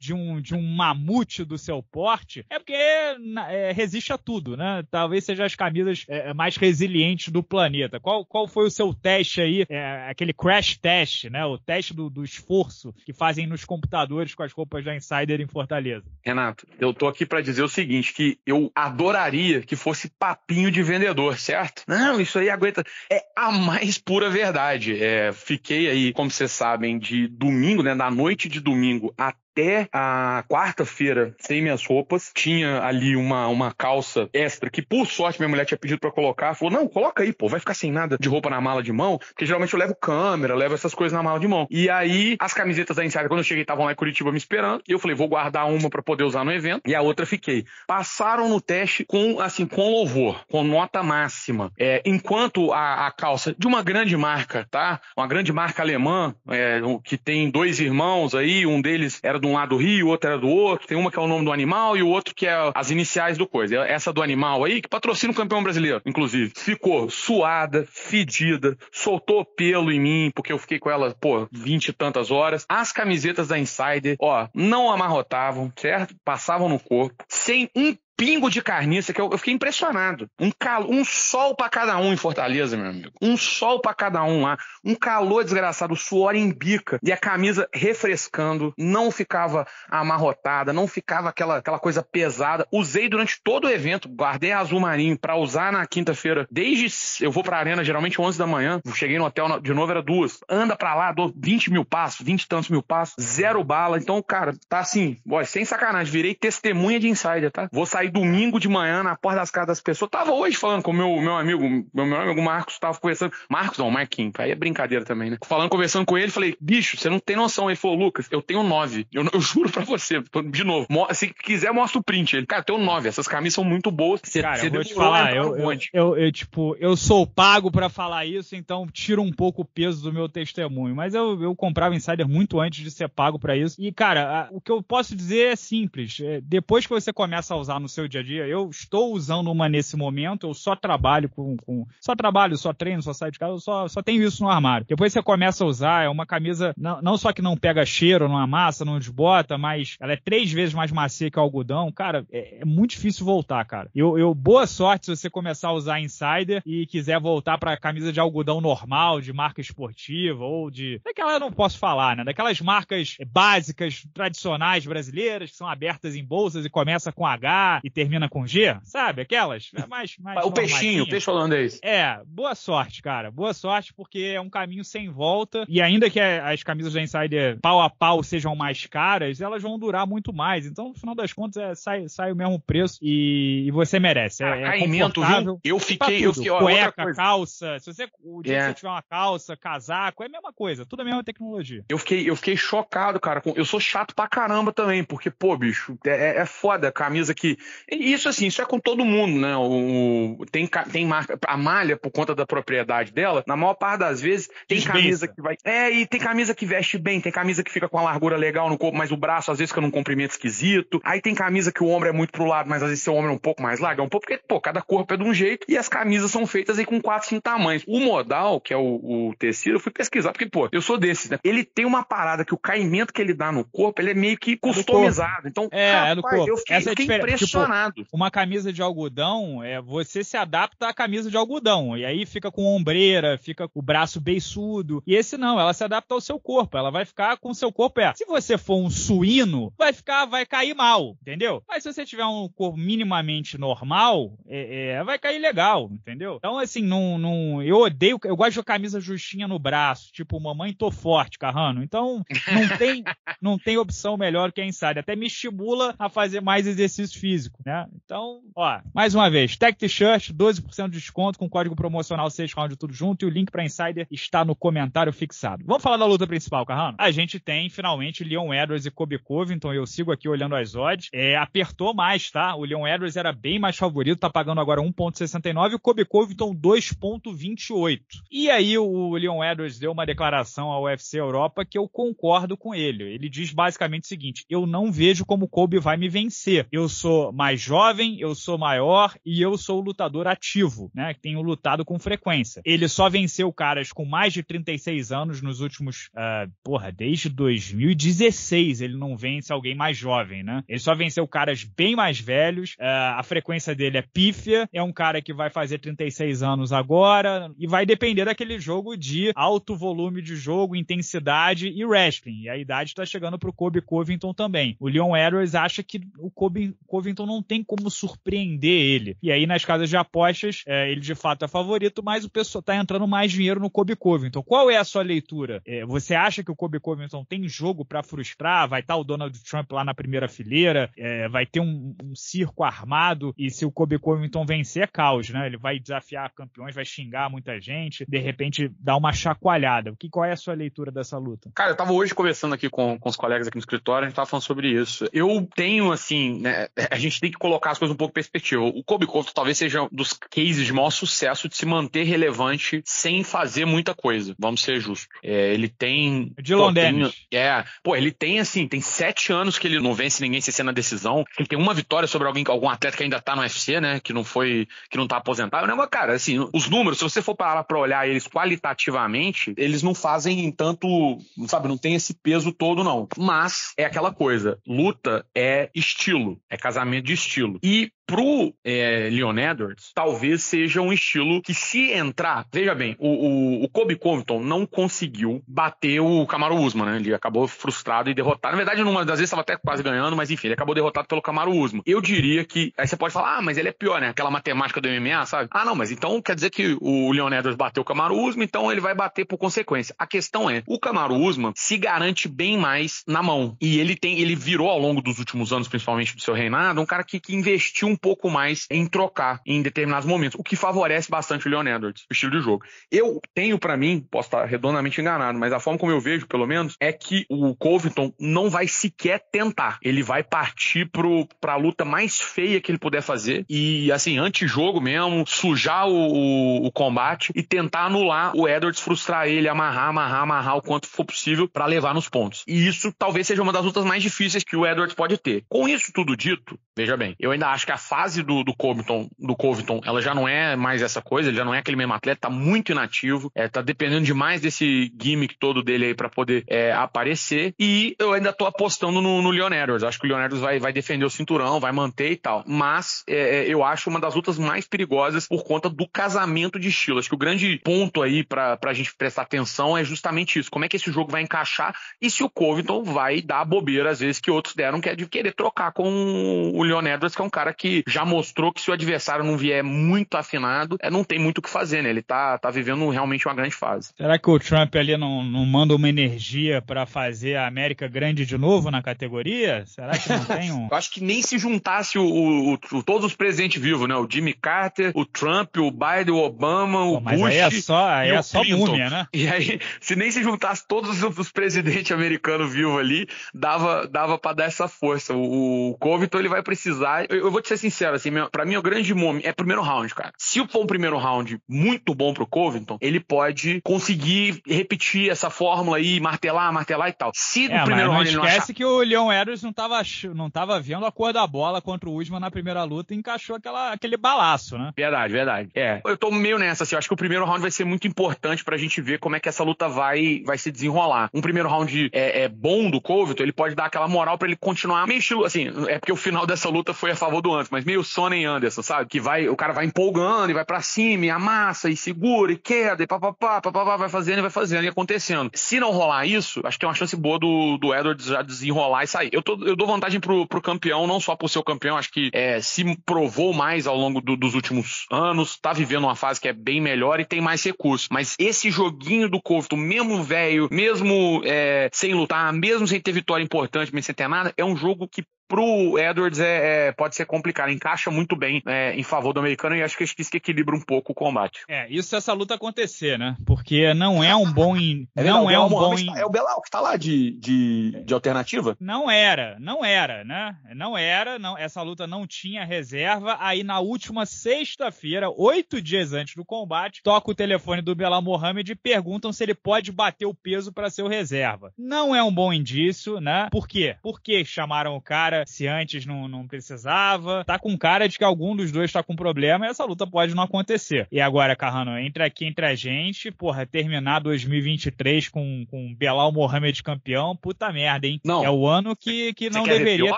de um, de um mamute do seu porte, é porque é, resiste a tudo, né? Talvez seja as camisas é, é, mais resilientes do planeta. Qual, qual foi o seu teste aí, é, aquele crash test, né? O teste do, do, esforço que fazem nos computadores com as roupas da Insider em Fortaleza? Renato, eu tô aqui para dizer o seguinte, que eu adoraria que fosse papinho de vendedor, certo? Não, isso aí aguenta. É a mais pura verdade. É, fiquei aí, como vocês sabem, de domingo, né? Na noite de domingo at até a quarta-feira sem minhas roupas. Tinha ali uma, uma calça extra que, por sorte, minha mulher tinha pedido para colocar. Falou: não, coloca aí, pô, vai ficar sem nada de roupa na mala de mão, porque geralmente eu levo câmera, levo essas coisas na mala de mão. E aí, as camisetas da Insider, quando eu cheguei, estavam lá em Curitiba me esperando. E eu falei: vou guardar uma para poder usar no evento. E a outra fiquei. Passaram no teste com, assim, com louvor, com nota máxima. É, enquanto a, a calça de uma grande marca, tá? Uma grande marca alemã, é, que tem dois irmãos aí, um deles era de um lado do rio, outra era do outro, tem uma que é o nome do animal e o outro que é as iniciais do coisa. Essa do animal aí, que patrocina o campeão brasileiro, inclusive. Ficou suada, fedida, soltou pelo em mim, porque eu fiquei com ela, pô, vinte e tantas horas. As camisetas da Insider, ó, não amarrotavam, certo? Passavam no corpo, sem um pingo de carniça que eu, eu fiquei impressionado. Um, calo, um sol para cada um em Fortaleza, meu amigo. Um sol para cada um lá. Um calor desgraçado, o suor em bica e a camisa refrescando. Não ficava amarrotada, não ficava aquela, aquela coisa pesada. Usei durante todo o evento, guardei azul marinho para usar na quinta-feira. Desde eu vou para a arena geralmente 11 da manhã, cheguei no hotel de novo era duas. Anda para lá, dou 20 mil passos, 20 e tantos mil passos, zero bala. Então, cara, tá assim, boy, sem sacanagem, virei testemunha de insider, tá? Vou sair saí domingo de manhã na porta das casas das pessoas. Tava hoje falando com o meu, meu amigo, meu, meu amigo Marcos, tava conversando. Marcos não, Marquinhos, aí é brincadeira também, né? Falando, conversando com ele, falei, bicho, você não tem noção. Ele falou, Lucas, eu tenho nove. Eu, eu juro pra você, de novo, se quiser, mostra o print. Ele, cara, eu tenho nove. Essas camisas são muito boas. Você, cara, você eu vou te falar, eu, um eu, eu, eu, tipo, eu sou pago pra falar isso, então tiro um pouco o peso do meu testemunho. Mas eu, eu comprava Insider muito antes de ser pago pra isso. E, cara, a, o que eu posso dizer é simples. É, depois que você começa a usar no seu dia a dia? Eu estou usando uma nesse momento, eu só trabalho com. com só trabalho, só treino, só saio de casa, eu só, só tenho isso no armário. Depois você começa a usar, é uma camisa, não, não só que não pega cheiro, não amassa, não desbota, mas ela é três vezes mais macia que o algodão. Cara, é, é muito difícil voltar, cara. Eu, eu, boa sorte se você começar a usar insider e quiser voltar para camisa de algodão normal, de marca esportiva ou de. Daquela eu não posso falar, né? Daquelas marcas básicas, tradicionais brasileiras, que são abertas em bolsas e começa com H, e termina com G, sabe? Aquelas. É mais, mais o peixinho, o peixe holandês. É, é, boa sorte, cara. Boa sorte, porque é um caminho sem volta. E ainda que as camisas da Insider pau a pau sejam mais caras, elas vão durar muito mais. Então, no final das contas, é, sai, sai o mesmo preço e, e você merece. É, ah, é Caimento, Eu fiquei. Eu fiquei ó, Cueca, calça. Se você, o dia que é. você tiver uma calça, casaco, é a mesma coisa. Tudo a mesma tecnologia. Eu fiquei, eu fiquei chocado, cara. Com... Eu sou chato pra caramba também, porque, pô, bicho, é, é foda. Camisa que isso assim, isso é com todo mundo, né? O, tem, tem marca, a malha, por conta da propriedade dela, na maior parte das vezes, tem camisa que vai. É, e tem camisa que veste bem, tem camisa que fica com a largura legal no corpo, mas o braço às vezes fica num comprimento esquisito. Aí tem camisa que o ombro é muito pro lado, mas às vezes seu ombro é um pouco mais largo, é um pouco, porque, pô, cada corpo é de um jeito e as camisas são feitas aí com quatro, cinco tamanhos. O modal, que é o, o tecido, eu fui pesquisar, porque, pô, eu sou desses, né? Ele tem uma parada que o caimento que ele dá no corpo, ele é meio que é customizado. Então, é, é rapaz, é no corpo. eu fiquei, Essa é impressionado. Tipo, uma camisa de algodão, é, você se adapta à camisa de algodão. E aí fica com ombreira, fica com o braço beiçudo. E esse não, ela se adapta ao seu corpo. Ela vai ficar com o seu corpo. É, se você for um suíno, vai ficar, vai cair mal, entendeu? Mas se você tiver um corpo minimamente normal, é, é, vai cair legal, entendeu? Então, assim, não, não, eu odeio, eu gosto de camisa justinha no braço, tipo, mamãe, tô forte, Carrano. Então, não tem, não tem opção melhor que a Inside. Até me estimula a fazer mais exercício físico básico, né? Então, ó, mais uma vez, Tech T-Shirt, 12% de desconto com código promocional 6 round tudo junto e o link para Insider está no comentário fixado. Vamos falar da luta principal, Carrano? A gente tem finalmente Leon Edwards e Kobe Covington, então eu sigo aqui olhando as odds. É, apertou mais, tá? O Leon Edwards era bem mais favorito, tá pagando agora 1.69 e o Kobe Covington 2.28. E aí o Leon Edwards deu uma declaração ao UFC Europa que eu concordo com ele. Ele diz basicamente o seguinte: eu não vejo como Kobe vai me vencer. Eu sou mais mais jovem, eu sou maior e eu sou o lutador ativo, né? Que tenho lutado com frequência. Ele só venceu caras com mais de 36 anos nos últimos, uh, porra, desde 2016 ele não vence alguém mais jovem, né? Ele só venceu caras bem mais velhos, uh, a frequência dele é pífia, é um cara que vai fazer 36 anos agora e vai depender daquele jogo de alto volume de jogo, intensidade e wrestling. E a idade tá chegando pro Kobe Covington também. O Leon Edwards acha que o Kobe Covington então não tem como surpreender ele. E aí, nas casas de apostas, é, ele de fato é favorito, mas o pessoal tá entrando mais dinheiro no Kobe Covington. Então, qual é a sua leitura? É, você acha que o Kobe Covington tem jogo para frustrar? Vai estar tá o Donald Trump lá na primeira fileira? É, vai ter um, um, circo armado? E se o Kobe Covington vencer, é caos, né? Ele vai desafiar campeões, vai xingar muita gente, de repente dar uma chacoalhada. O que, qual é a sua leitura dessa luta? Cara, eu tava hoje conversando aqui com, com os colegas aqui no escritório, a gente tava falando sobre isso. Eu tenho, assim, né, a gente gente tem que colocar as coisas um pouco em perspectiva. O Kobe Covington talvez seja um dos cases de maior sucesso de se manter relevante sem fazer muita coisa. Vamos ser justos. É, ele tem. De Londres. É. Pô, ele tem assim, tem sete anos que ele não vence ninguém sem ser na decisão. Ele tem uma vitória sobre alguém, algum atleta que ainda tá no UFC, né? Que não foi. que não tá aposentado. É cara, assim, os números, se você for parar pra olhar eles qualitativamente, eles não fazem tanto. Sabe, não tem esse peso todo, não. Mas é aquela coisa: luta é estilo, é casamento de estilo. E pro é, Leon Edwards, talvez seja um estilo que se entrar, veja bem, o, o, o Kobe Covington não conseguiu bater o Camaro Usman, né? Ele acabou frustrado e derrotado. Na verdade, numa das vezes estava até quase ganhando, mas enfim, ele acabou derrotado pelo Camaro Usman. Eu diria que, aí você pode falar, ah, mas ele é pior, né? Aquela matemática do MMA, sabe? Ah, não, mas então quer dizer que o Leon Edwards bateu o Camaro Usman, então ele vai bater por consequência. A questão é, o Camaro Usman se garante bem mais na mão. E ele tem, ele virou ao longo dos últimos anos, principalmente do seu reinado, um cara que, que investiu um pouco mais em trocar em determinados momentos, o que favorece bastante o Leon Edwards, o estilo de jogo. Eu tenho para mim, posso estar redondamente enganado, mas a forma como eu vejo, pelo menos, é que o Covington não vai sequer tentar. Ele vai partir pro, pra luta mais feia que ele puder fazer e, assim, antijogo mesmo, sujar o, o, o combate e tentar anular o Edwards, frustrar ele, amarrar, amarrar, amarrar o quanto for possível para levar nos pontos. E isso talvez seja uma das lutas mais difíceis que o Edwards pode ter. Com isso tudo dito, Veja bem, eu ainda acho que a fase do, do Covington, do Covington, ela já não é mais essa coisa, ele já não é aquele mesmo atleta, tá muito inativo, é, tá dependendo demais desse gimmick todo dele aí para poder é, aparecer. E eu ainda tô apostando no, no Leon Edwards. Acho que o Leon Edwards vai, vai defender o cinturão, vai manter e tal. Mas é, é, eu acho uma das lutas mais perigosas por conta do casamento de estilo. Acho que o grande ponto aí pra, pra gente prestar atenção é justamente isso. Como é que esse jogo vai encaixar e se o Covington vai dar bobeira, às vezes, que outros deram, que é de querer trocar com o Leon Edwards, que é um cara que já mostrou que se o adversário não vier muito afinado, é, não tem muito o que fazer, né? Ele tá, tá vivendo realmente uma grande fase. Será que o Trump ali não, não manda uma energia para fazer a América grande de novo na categoria? Será que não tem um. Eu acho que nem se juntasse o, o, o todos os presidentes vivos, né? O Jimmy Carter, o Trump, o Biden, o Obama, Pô, o mas Bush. Aí é só, aí é só múmia, né? E aí, se nem se juntasse todos os presidentes americanos vivos ali, dava, dava para dar essa força. O, o então, ele vai pro precisar. Eu, eu vou te ser sincero, assim, meu, pra mim, é o grande momento é primeiro round, cara. Se for um primeiro round muito bom pro Covington, ele pode conseguir repetir essa fórmula aí, martelar, martelar e tal. Se é, no primeiro round ele não esquece achar... que o Leon Edwards não tava, não tava vendo a cor da bola contra o Usman na primeira luta e encaixou aquela, aquele balaço, né? Verdade, verdade. É. Eu tô meio nessa, assim. Eu acho que o primeiro round vai ser muito importante pra gente ver como é que essa luta vai, vai se desenrolar. Um primeiro round é, é bom do Covington, ele pode dar aquela moral para ele continuar meio estilo, assim, é porque o final dessa essa luta foi a favor do Anderson, mas meio Sonnen Anderson, sabe? Que vai, o cara vai empolgando e vai para cima, e amassa, e segura, e queda, e papapá, papapá, vai fazendo e vai fazendo e acontecendo. Se não rolar isso, acho que tem uma chance boa do, do Edwards já desenrolar e sair. Eu, tô, eu dou vantagem pro, pro campeão, não só por ser o campeão, acho que é, se provou mais ao longo do, dos últimos anos, tá vivendo uma fase que é bem melhor e tem mais recursos. Mas esse joguinho do Covington, mesmo velho, mesmo é, sem lutar, mesmo sem ter vitória importante, mesmo sem ter nada, é um jogo que pro Edwards é, é, pode ser complicado. Encaixa muito bem é, em favor do americano e acho que isso que equilibra um pouco o combate. É, isso se essa luta acontecer, né? Porque não é um bom. In... É não é, é um bom. In... É o Belal que tá lá de, de, de alternativa? Não era, não era, né? Não era, não, essa luta não tinha reserva. Aí na última sexta-feira, oito dias antes do combate, toca o telefone do Belal Mohamed e perguntam se ele pode bater o peso para ser o reserva. Não é um bom indício, né? Por quê? Porque chamaram o cara se antes não, não precisava. Tá com cara de que algum dos dois tá com problema e essa luta pode não acontecer. E agora, Carrano, entre aqui entre a gente, porra, terminar 2023 com, com Belal Mohamed campeão, puta merda, hein? Não. É o ano que, que não deveria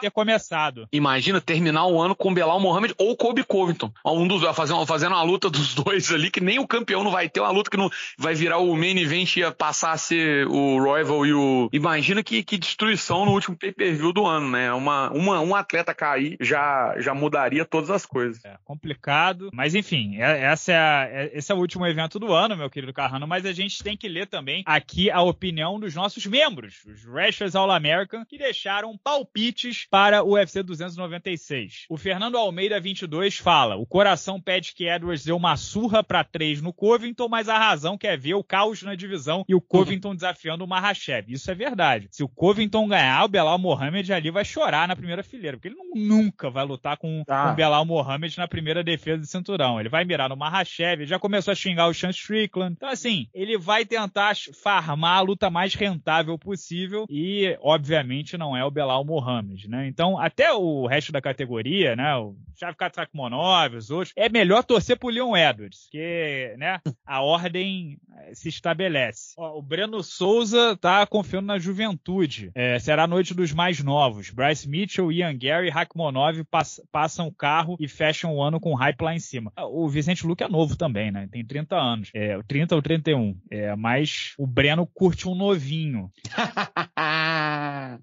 ter começado. Imagina terminar o ano com Belal Mohamed ou Kobe Covington. Um dos, fazendo, fazendo uma luta dos dois ali, que nem o campeão não vai ter, uma luta que não vai virar o main event e ia passar a ser o Royal e o. Imagina que, que destruição no último pay-per-view do ano, né? É uma uma, um atleta cair já, já mudaria todas as coisas. É complicado, mas enfim, é, essa é a, é, esse é o último evento do ano, meu querido Carrano, mas a gente tem que ler também aqui a opinião dos nossos membros, os Rashers All American, que deixaram palpites para o UFC 296. O Fernando Almeida 22 fala: o coração pede que Edwards dê uma surra para três no Covington, mas a razão quer ver o caos na divisão e o Covington desafiando o Mahashev. Isso é verdade. Se o Covington ganhar, o Belal Mohamed ali vai chorar na primeira fileira, porque ele não, nunca vai lutar com, tá. com Belal Mohamed na primeira defesa de cinturão. Ele vai mirar no Mahashev, já começou a xingar o Sean Strickland. Então, assim, ele vai tentar farmar a luta mais rentável possível e, obviamente, não é o Belal Mohamed, né? Então, até o resto da categoria, né? O Shavkat Sakhmonov, os outros, é melhor torcer pro Leon Edwards, que, né, a ordem eh, se estabelece. Ó, o Breno Souza tá confiando na juventude. É, será a noite dos mais novos. Bryce Mid Mitchell, Ian Gary e Rakhmonov pass passam o carro e fecham o ano com hype lá em cima. Ah, o Vicente Luque é novo também, né? Tem 30 anos. É, 30 ou 31. É, mas o Breno curte um novinho.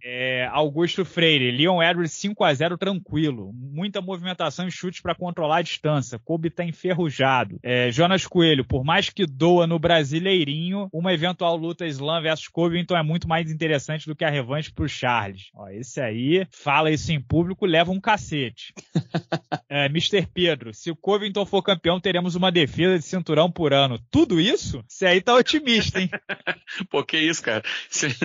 É, Augusto Freire, Leon Edwards 5 a 0 tranquilo. Muita movimentação e chutes para controlar a distância. Kobe tá enferrujado. É, Jonas Coelho, por mais que doa no Brasileirinho, uma eventual luta Slam versus Kobe, então é muito mais interessante do que a revanche pro Charles. Ó, esse aí fala isso em público, leva um cacete. é, Mr. Pedro, se o Covington for campeão, teremos uma defesa de cinturão por ano. Tudo isso? Você aí tá otimista, hein? Pô, que isso, cara.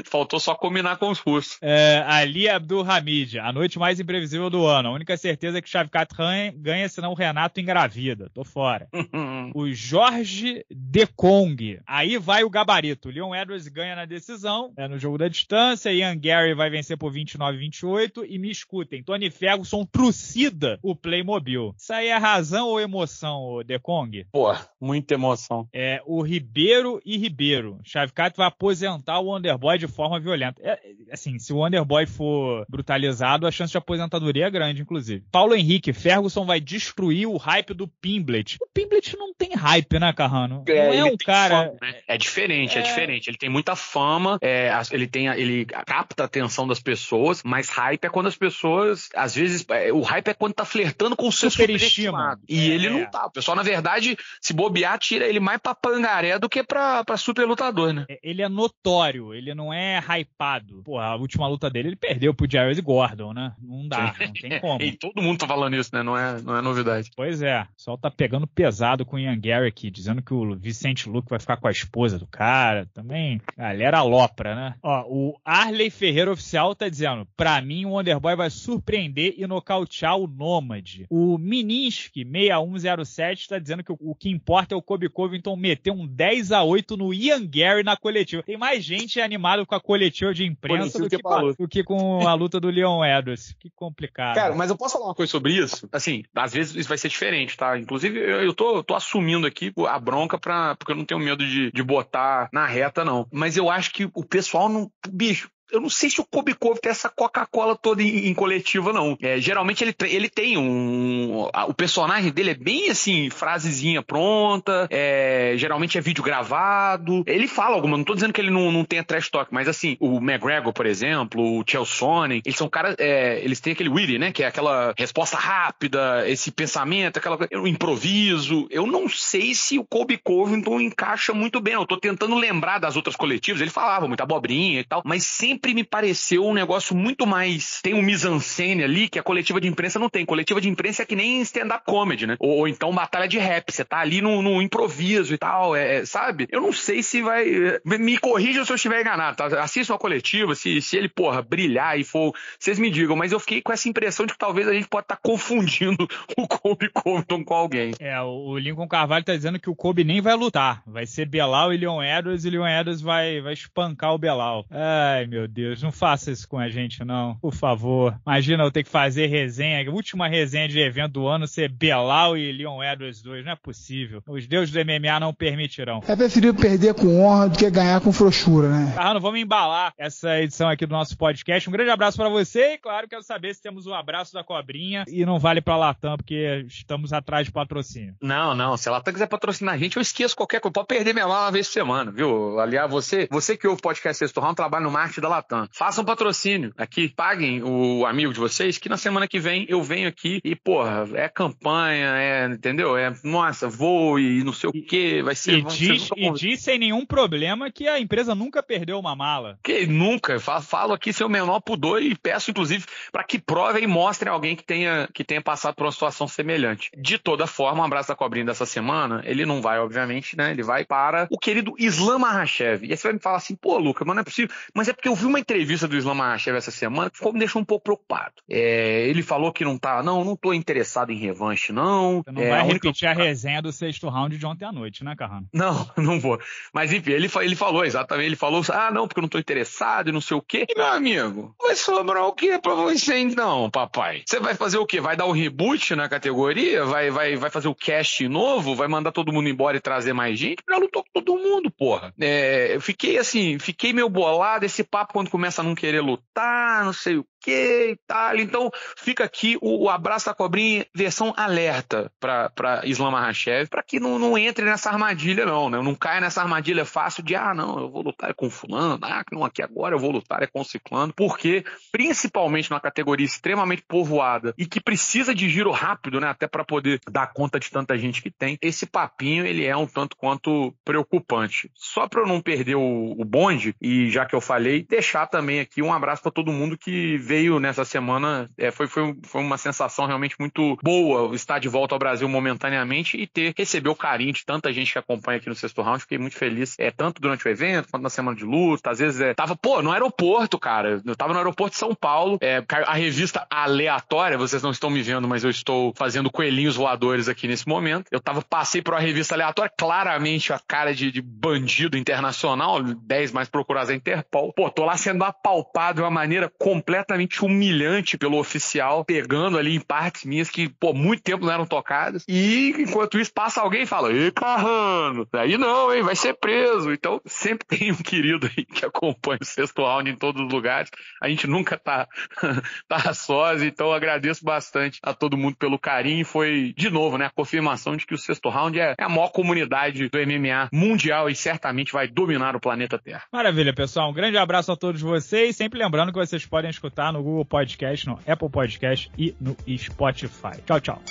faltou só combinar com os russos. É, Ali Abdulhamid, é a noite mais imprevisível do ano. A única certeza é que Chave Catran ganha, senão o Renato engravida. Tô fora. Uhum. o Jorge De Kong. Aí vai o gabarito. Leon Edwards ganha na decisão, é no jogo da distância. Ian Gary vai vencer por 29-28. E me escutem, Tony Ferguson trucida o Playmobil. Isso aí é razão ou emoção, De Kong? Pô, muita emoção. É, o Ribeiro e Ribeiro. Chavecato vai aposentar o Underboy de forma violenta. É, assim, se o Wonderboy for brutalizado, a chance de aposentadoria é grande, inclusive. Paulo Henrique, Ferguson vai destruir o hype do Pimblet. O Pimblet não tem hype, né, Carrano? É, não é um cara. Fama, né? É diferente, é... é... diferente. Ele tem muita fama, é, ele, tem, ele capta a atenção das pessoas, mas hype é quando as pessoas, às vezes, é, o hype é quando tá flertando com o seu superestimado. E é. ele não tá. O pessoal, na verdade, se bobear, tira ele mais pra pangaré do que pra, pra super lutador, né? É, ele é notório, ele não é hypado. Porra, o última luta dele, ele perdeu pro Jared Gordon, né? Não dá, Sim. não tem como. e todo mundo tá falando isso, né? Não é, não é novidade. Pois é, o pessoal tá pegando pesado com o Ian Gary aqui, dizendo que o Vicente Luke vai ficar com a esposa do cara. Também, galera lopra, né? Ó, o Arley Ferreira Oficial tá dizendo: pra mim o Wonderboy vai surpreender e nocautear o Nômade. O Mininski 6107 tá dizendo que o, o que importa é o Kobe Covington então meter um 10 a 8 no Ian Gary na coletiva. Tem mais gente animada com a coletiva de imprensa do que, que, do que com a luta do Leon Edwards. Que complicado. Cara, mas eu posso falar uma coisa sobre isso? Assim, às vezes isso vai ser diferente, tá? Inclusive, eu, eu tô, tô assumindo aqui a bronca pra, porque eu não tenho medo de, de botar na reta, não. Mas eu acho que o pessoal não. Bicho, eu não sei se o Cove tem essa Coca-Cola toda em, em coletiva, não. É, geralmente ele, ele tem um. A, o personagem dele é bem assim, frasezinha pronta, é, geralmente é vídeo gravado. Ele fala alguma, não tô dizendo que ele não, não tenha trash talk, mas assim, o McGregor, por exemplo, o Chelsonen, eles são caras. É, eles têm aquele witty, né? Que é aquela resposta rápida, esse pensamento, aquela coisa, improviso. Eu não sei se o Kobe Covington encaixa muito bem. Eu tô tentando lembrar das outras coletivas, ele falava muita abobrinha e tal, mas sempre sempre me pareceu um negócio muito mais. Tem um mise-en-scène ali que a coletiva de imprensa não tem. Coletiva de imprensa é que nem stand-up comedy, né? Ou, ou, então batalha de rap. Você tá ali no, no improviso e tal, é, é, sabe? Eu não sei se vai. Me corrija se eu estiver enganado, tá? Assista uma coletiva, se, se ele, porra, brilhar e for. Vocês me digam, mas eu fiquei com essa impressão de que talvez a gente pode estar tá confundindo o Kobe Covington com alguém. É, o Lincoln Carvalho tá dizendo que o Kobe nem vai lutar. Vai ser Belal e Leon Edwards e Leon Edwards vai, vai espancar o Belal. Ai, meu Deus, não faça isso com a gente, não. Por favor. Imagina eu ter que fazer resenha, última resenha de evento do ano ser Belal e Leon Edwards 2. Não é possível. Os deuses do MMA não permitirão. É preferível perder com honra do que ganhar com frouxura, né? Carrano, ah, vamos embalar essa edição aqui do nosso podcast. Um grande abraço para você e, claro, quero saber se temos o um abraço da cobrinha e não vale para Latam, porque estamos atrás de patrocínio. Não, não. Se a Latam quiser patrocinar a gente, eu esqueço qualquer coisa. Pode perder minha mala uma vez por semana, viu? Aliás, você, você que ouve o podcast Sexto Round trabalha no marketing da Latam. Latam. Façam patrocínio aqui, paguem o amigo de vocês, que na semana que vem eu venho aqui e, porra, é campanha, é, entendeu? É, nossa, vou e não sei o que, vai ser... E, diz, e diz sem nenhum problema que a empresa nunca perdeu uma mala. Que nunca, falo aqui seu menor pudor e peço, inclusive, para que provem e mostrem alguém que tenha, que tenha passado por uma situação semelhante. De toda forma, o um abraço da cobrinha dessa semana, ele não vai, obviamente, né? Ele vai para o querido Islam Arrachev E aí você vai me falar assim, pô, Luca, mas não é possível. Mas é porque eu vi uma entrevista do Islam essa semana que ficou, me deixou um pouco preocupado. É, ele falou que não tá, não, não tô interessado em revanche, não. Você não é, vai repetir única... a resenha do sexto round de ontem à noite, né, Carrano? Não, não vou. Mas enfim, ele, ele falou exatamente, ele falou, ah, não, porque eu não tô interessado e não sei o quê. E, meu amigo, vai sobrar o quê pra você não, papai? Você vai fazer o quê? Vai dar o um reboot na categoria? Vai, vai, vai fazer o cast novo? Vai mandar todo mundo embora e trazer mais gente? Já lutou com todo mundo, porra. É, eu fiquei assim, fiquei meio bolado, esse papo quando começa a não querer lutar, não sei o que e tal. Então, fica aqui o, o abraço da cobrinha, versão alerta para Islam Mahashev, para que não, não entre nessa armadilha, não, né? Não caia nessa armadilha fácil de, ah, não, eu vou lutar com fulano, ah, não, aqui agora eu vou lutar é com ciclano, porque, principalmente numa categoria extremamente povoada e que precisa de giro rápido, né? Até para poder dar conta de tanta gente que tem, esse papinho, ele é um tanto quanto preocupante. Só para eu não perder o, o bonde, e já que eu falei, deixar também aqui um abraço para todo mundo que vê veio nessa semana, é, foi, foi, foi uma sensação realmente muito boa estar de volta ao Brasil momentaneamente e ter recebido o carinho de tanta gente que acompanha aqui no sexto round. Fiquei muito feliz, é, tanto durante o evento quanto na semana de luta. Às vezes é, tava, pô, no aeroporto, cara. Eu tava no aeroporto de São Paulo. É, a revista aleatória, vocês não estão me vendo, mas eu estou fazendo coelhinhos voadores aqui nesse momento. Eu tava, passei por uma revista aleatória, claramente a cara de, de bandido internacional, 10 mais procurados da Interpol. Pô, tô lá sendo apalpado de uma maneira completamente humilhante pelo oficial, pegando ali em partes minhas que, por muito tempo não eram tocadas. E enquanto isso, passa alguém e fala: Ê, Carrano, aí não, hein, vai ser preso. Então, sempre tem um querido aí que acompanha o sexto round em todos os lugares. A gente nunca tá, tá sós, então agradeço bastante a todo mundo pelo carinho. Foi, de novo, né, a confirmação de que o sexto round é, é a maior comunidade do MMA mundial e certamente vai dominar o planeta Terra. Maravilha, pessoal. Um grande abraço a todos vocês. Sempre lembrando que vocês podem escutar no Google Podcast, no Apple Podcast e no Spotify. Tchau, tchau.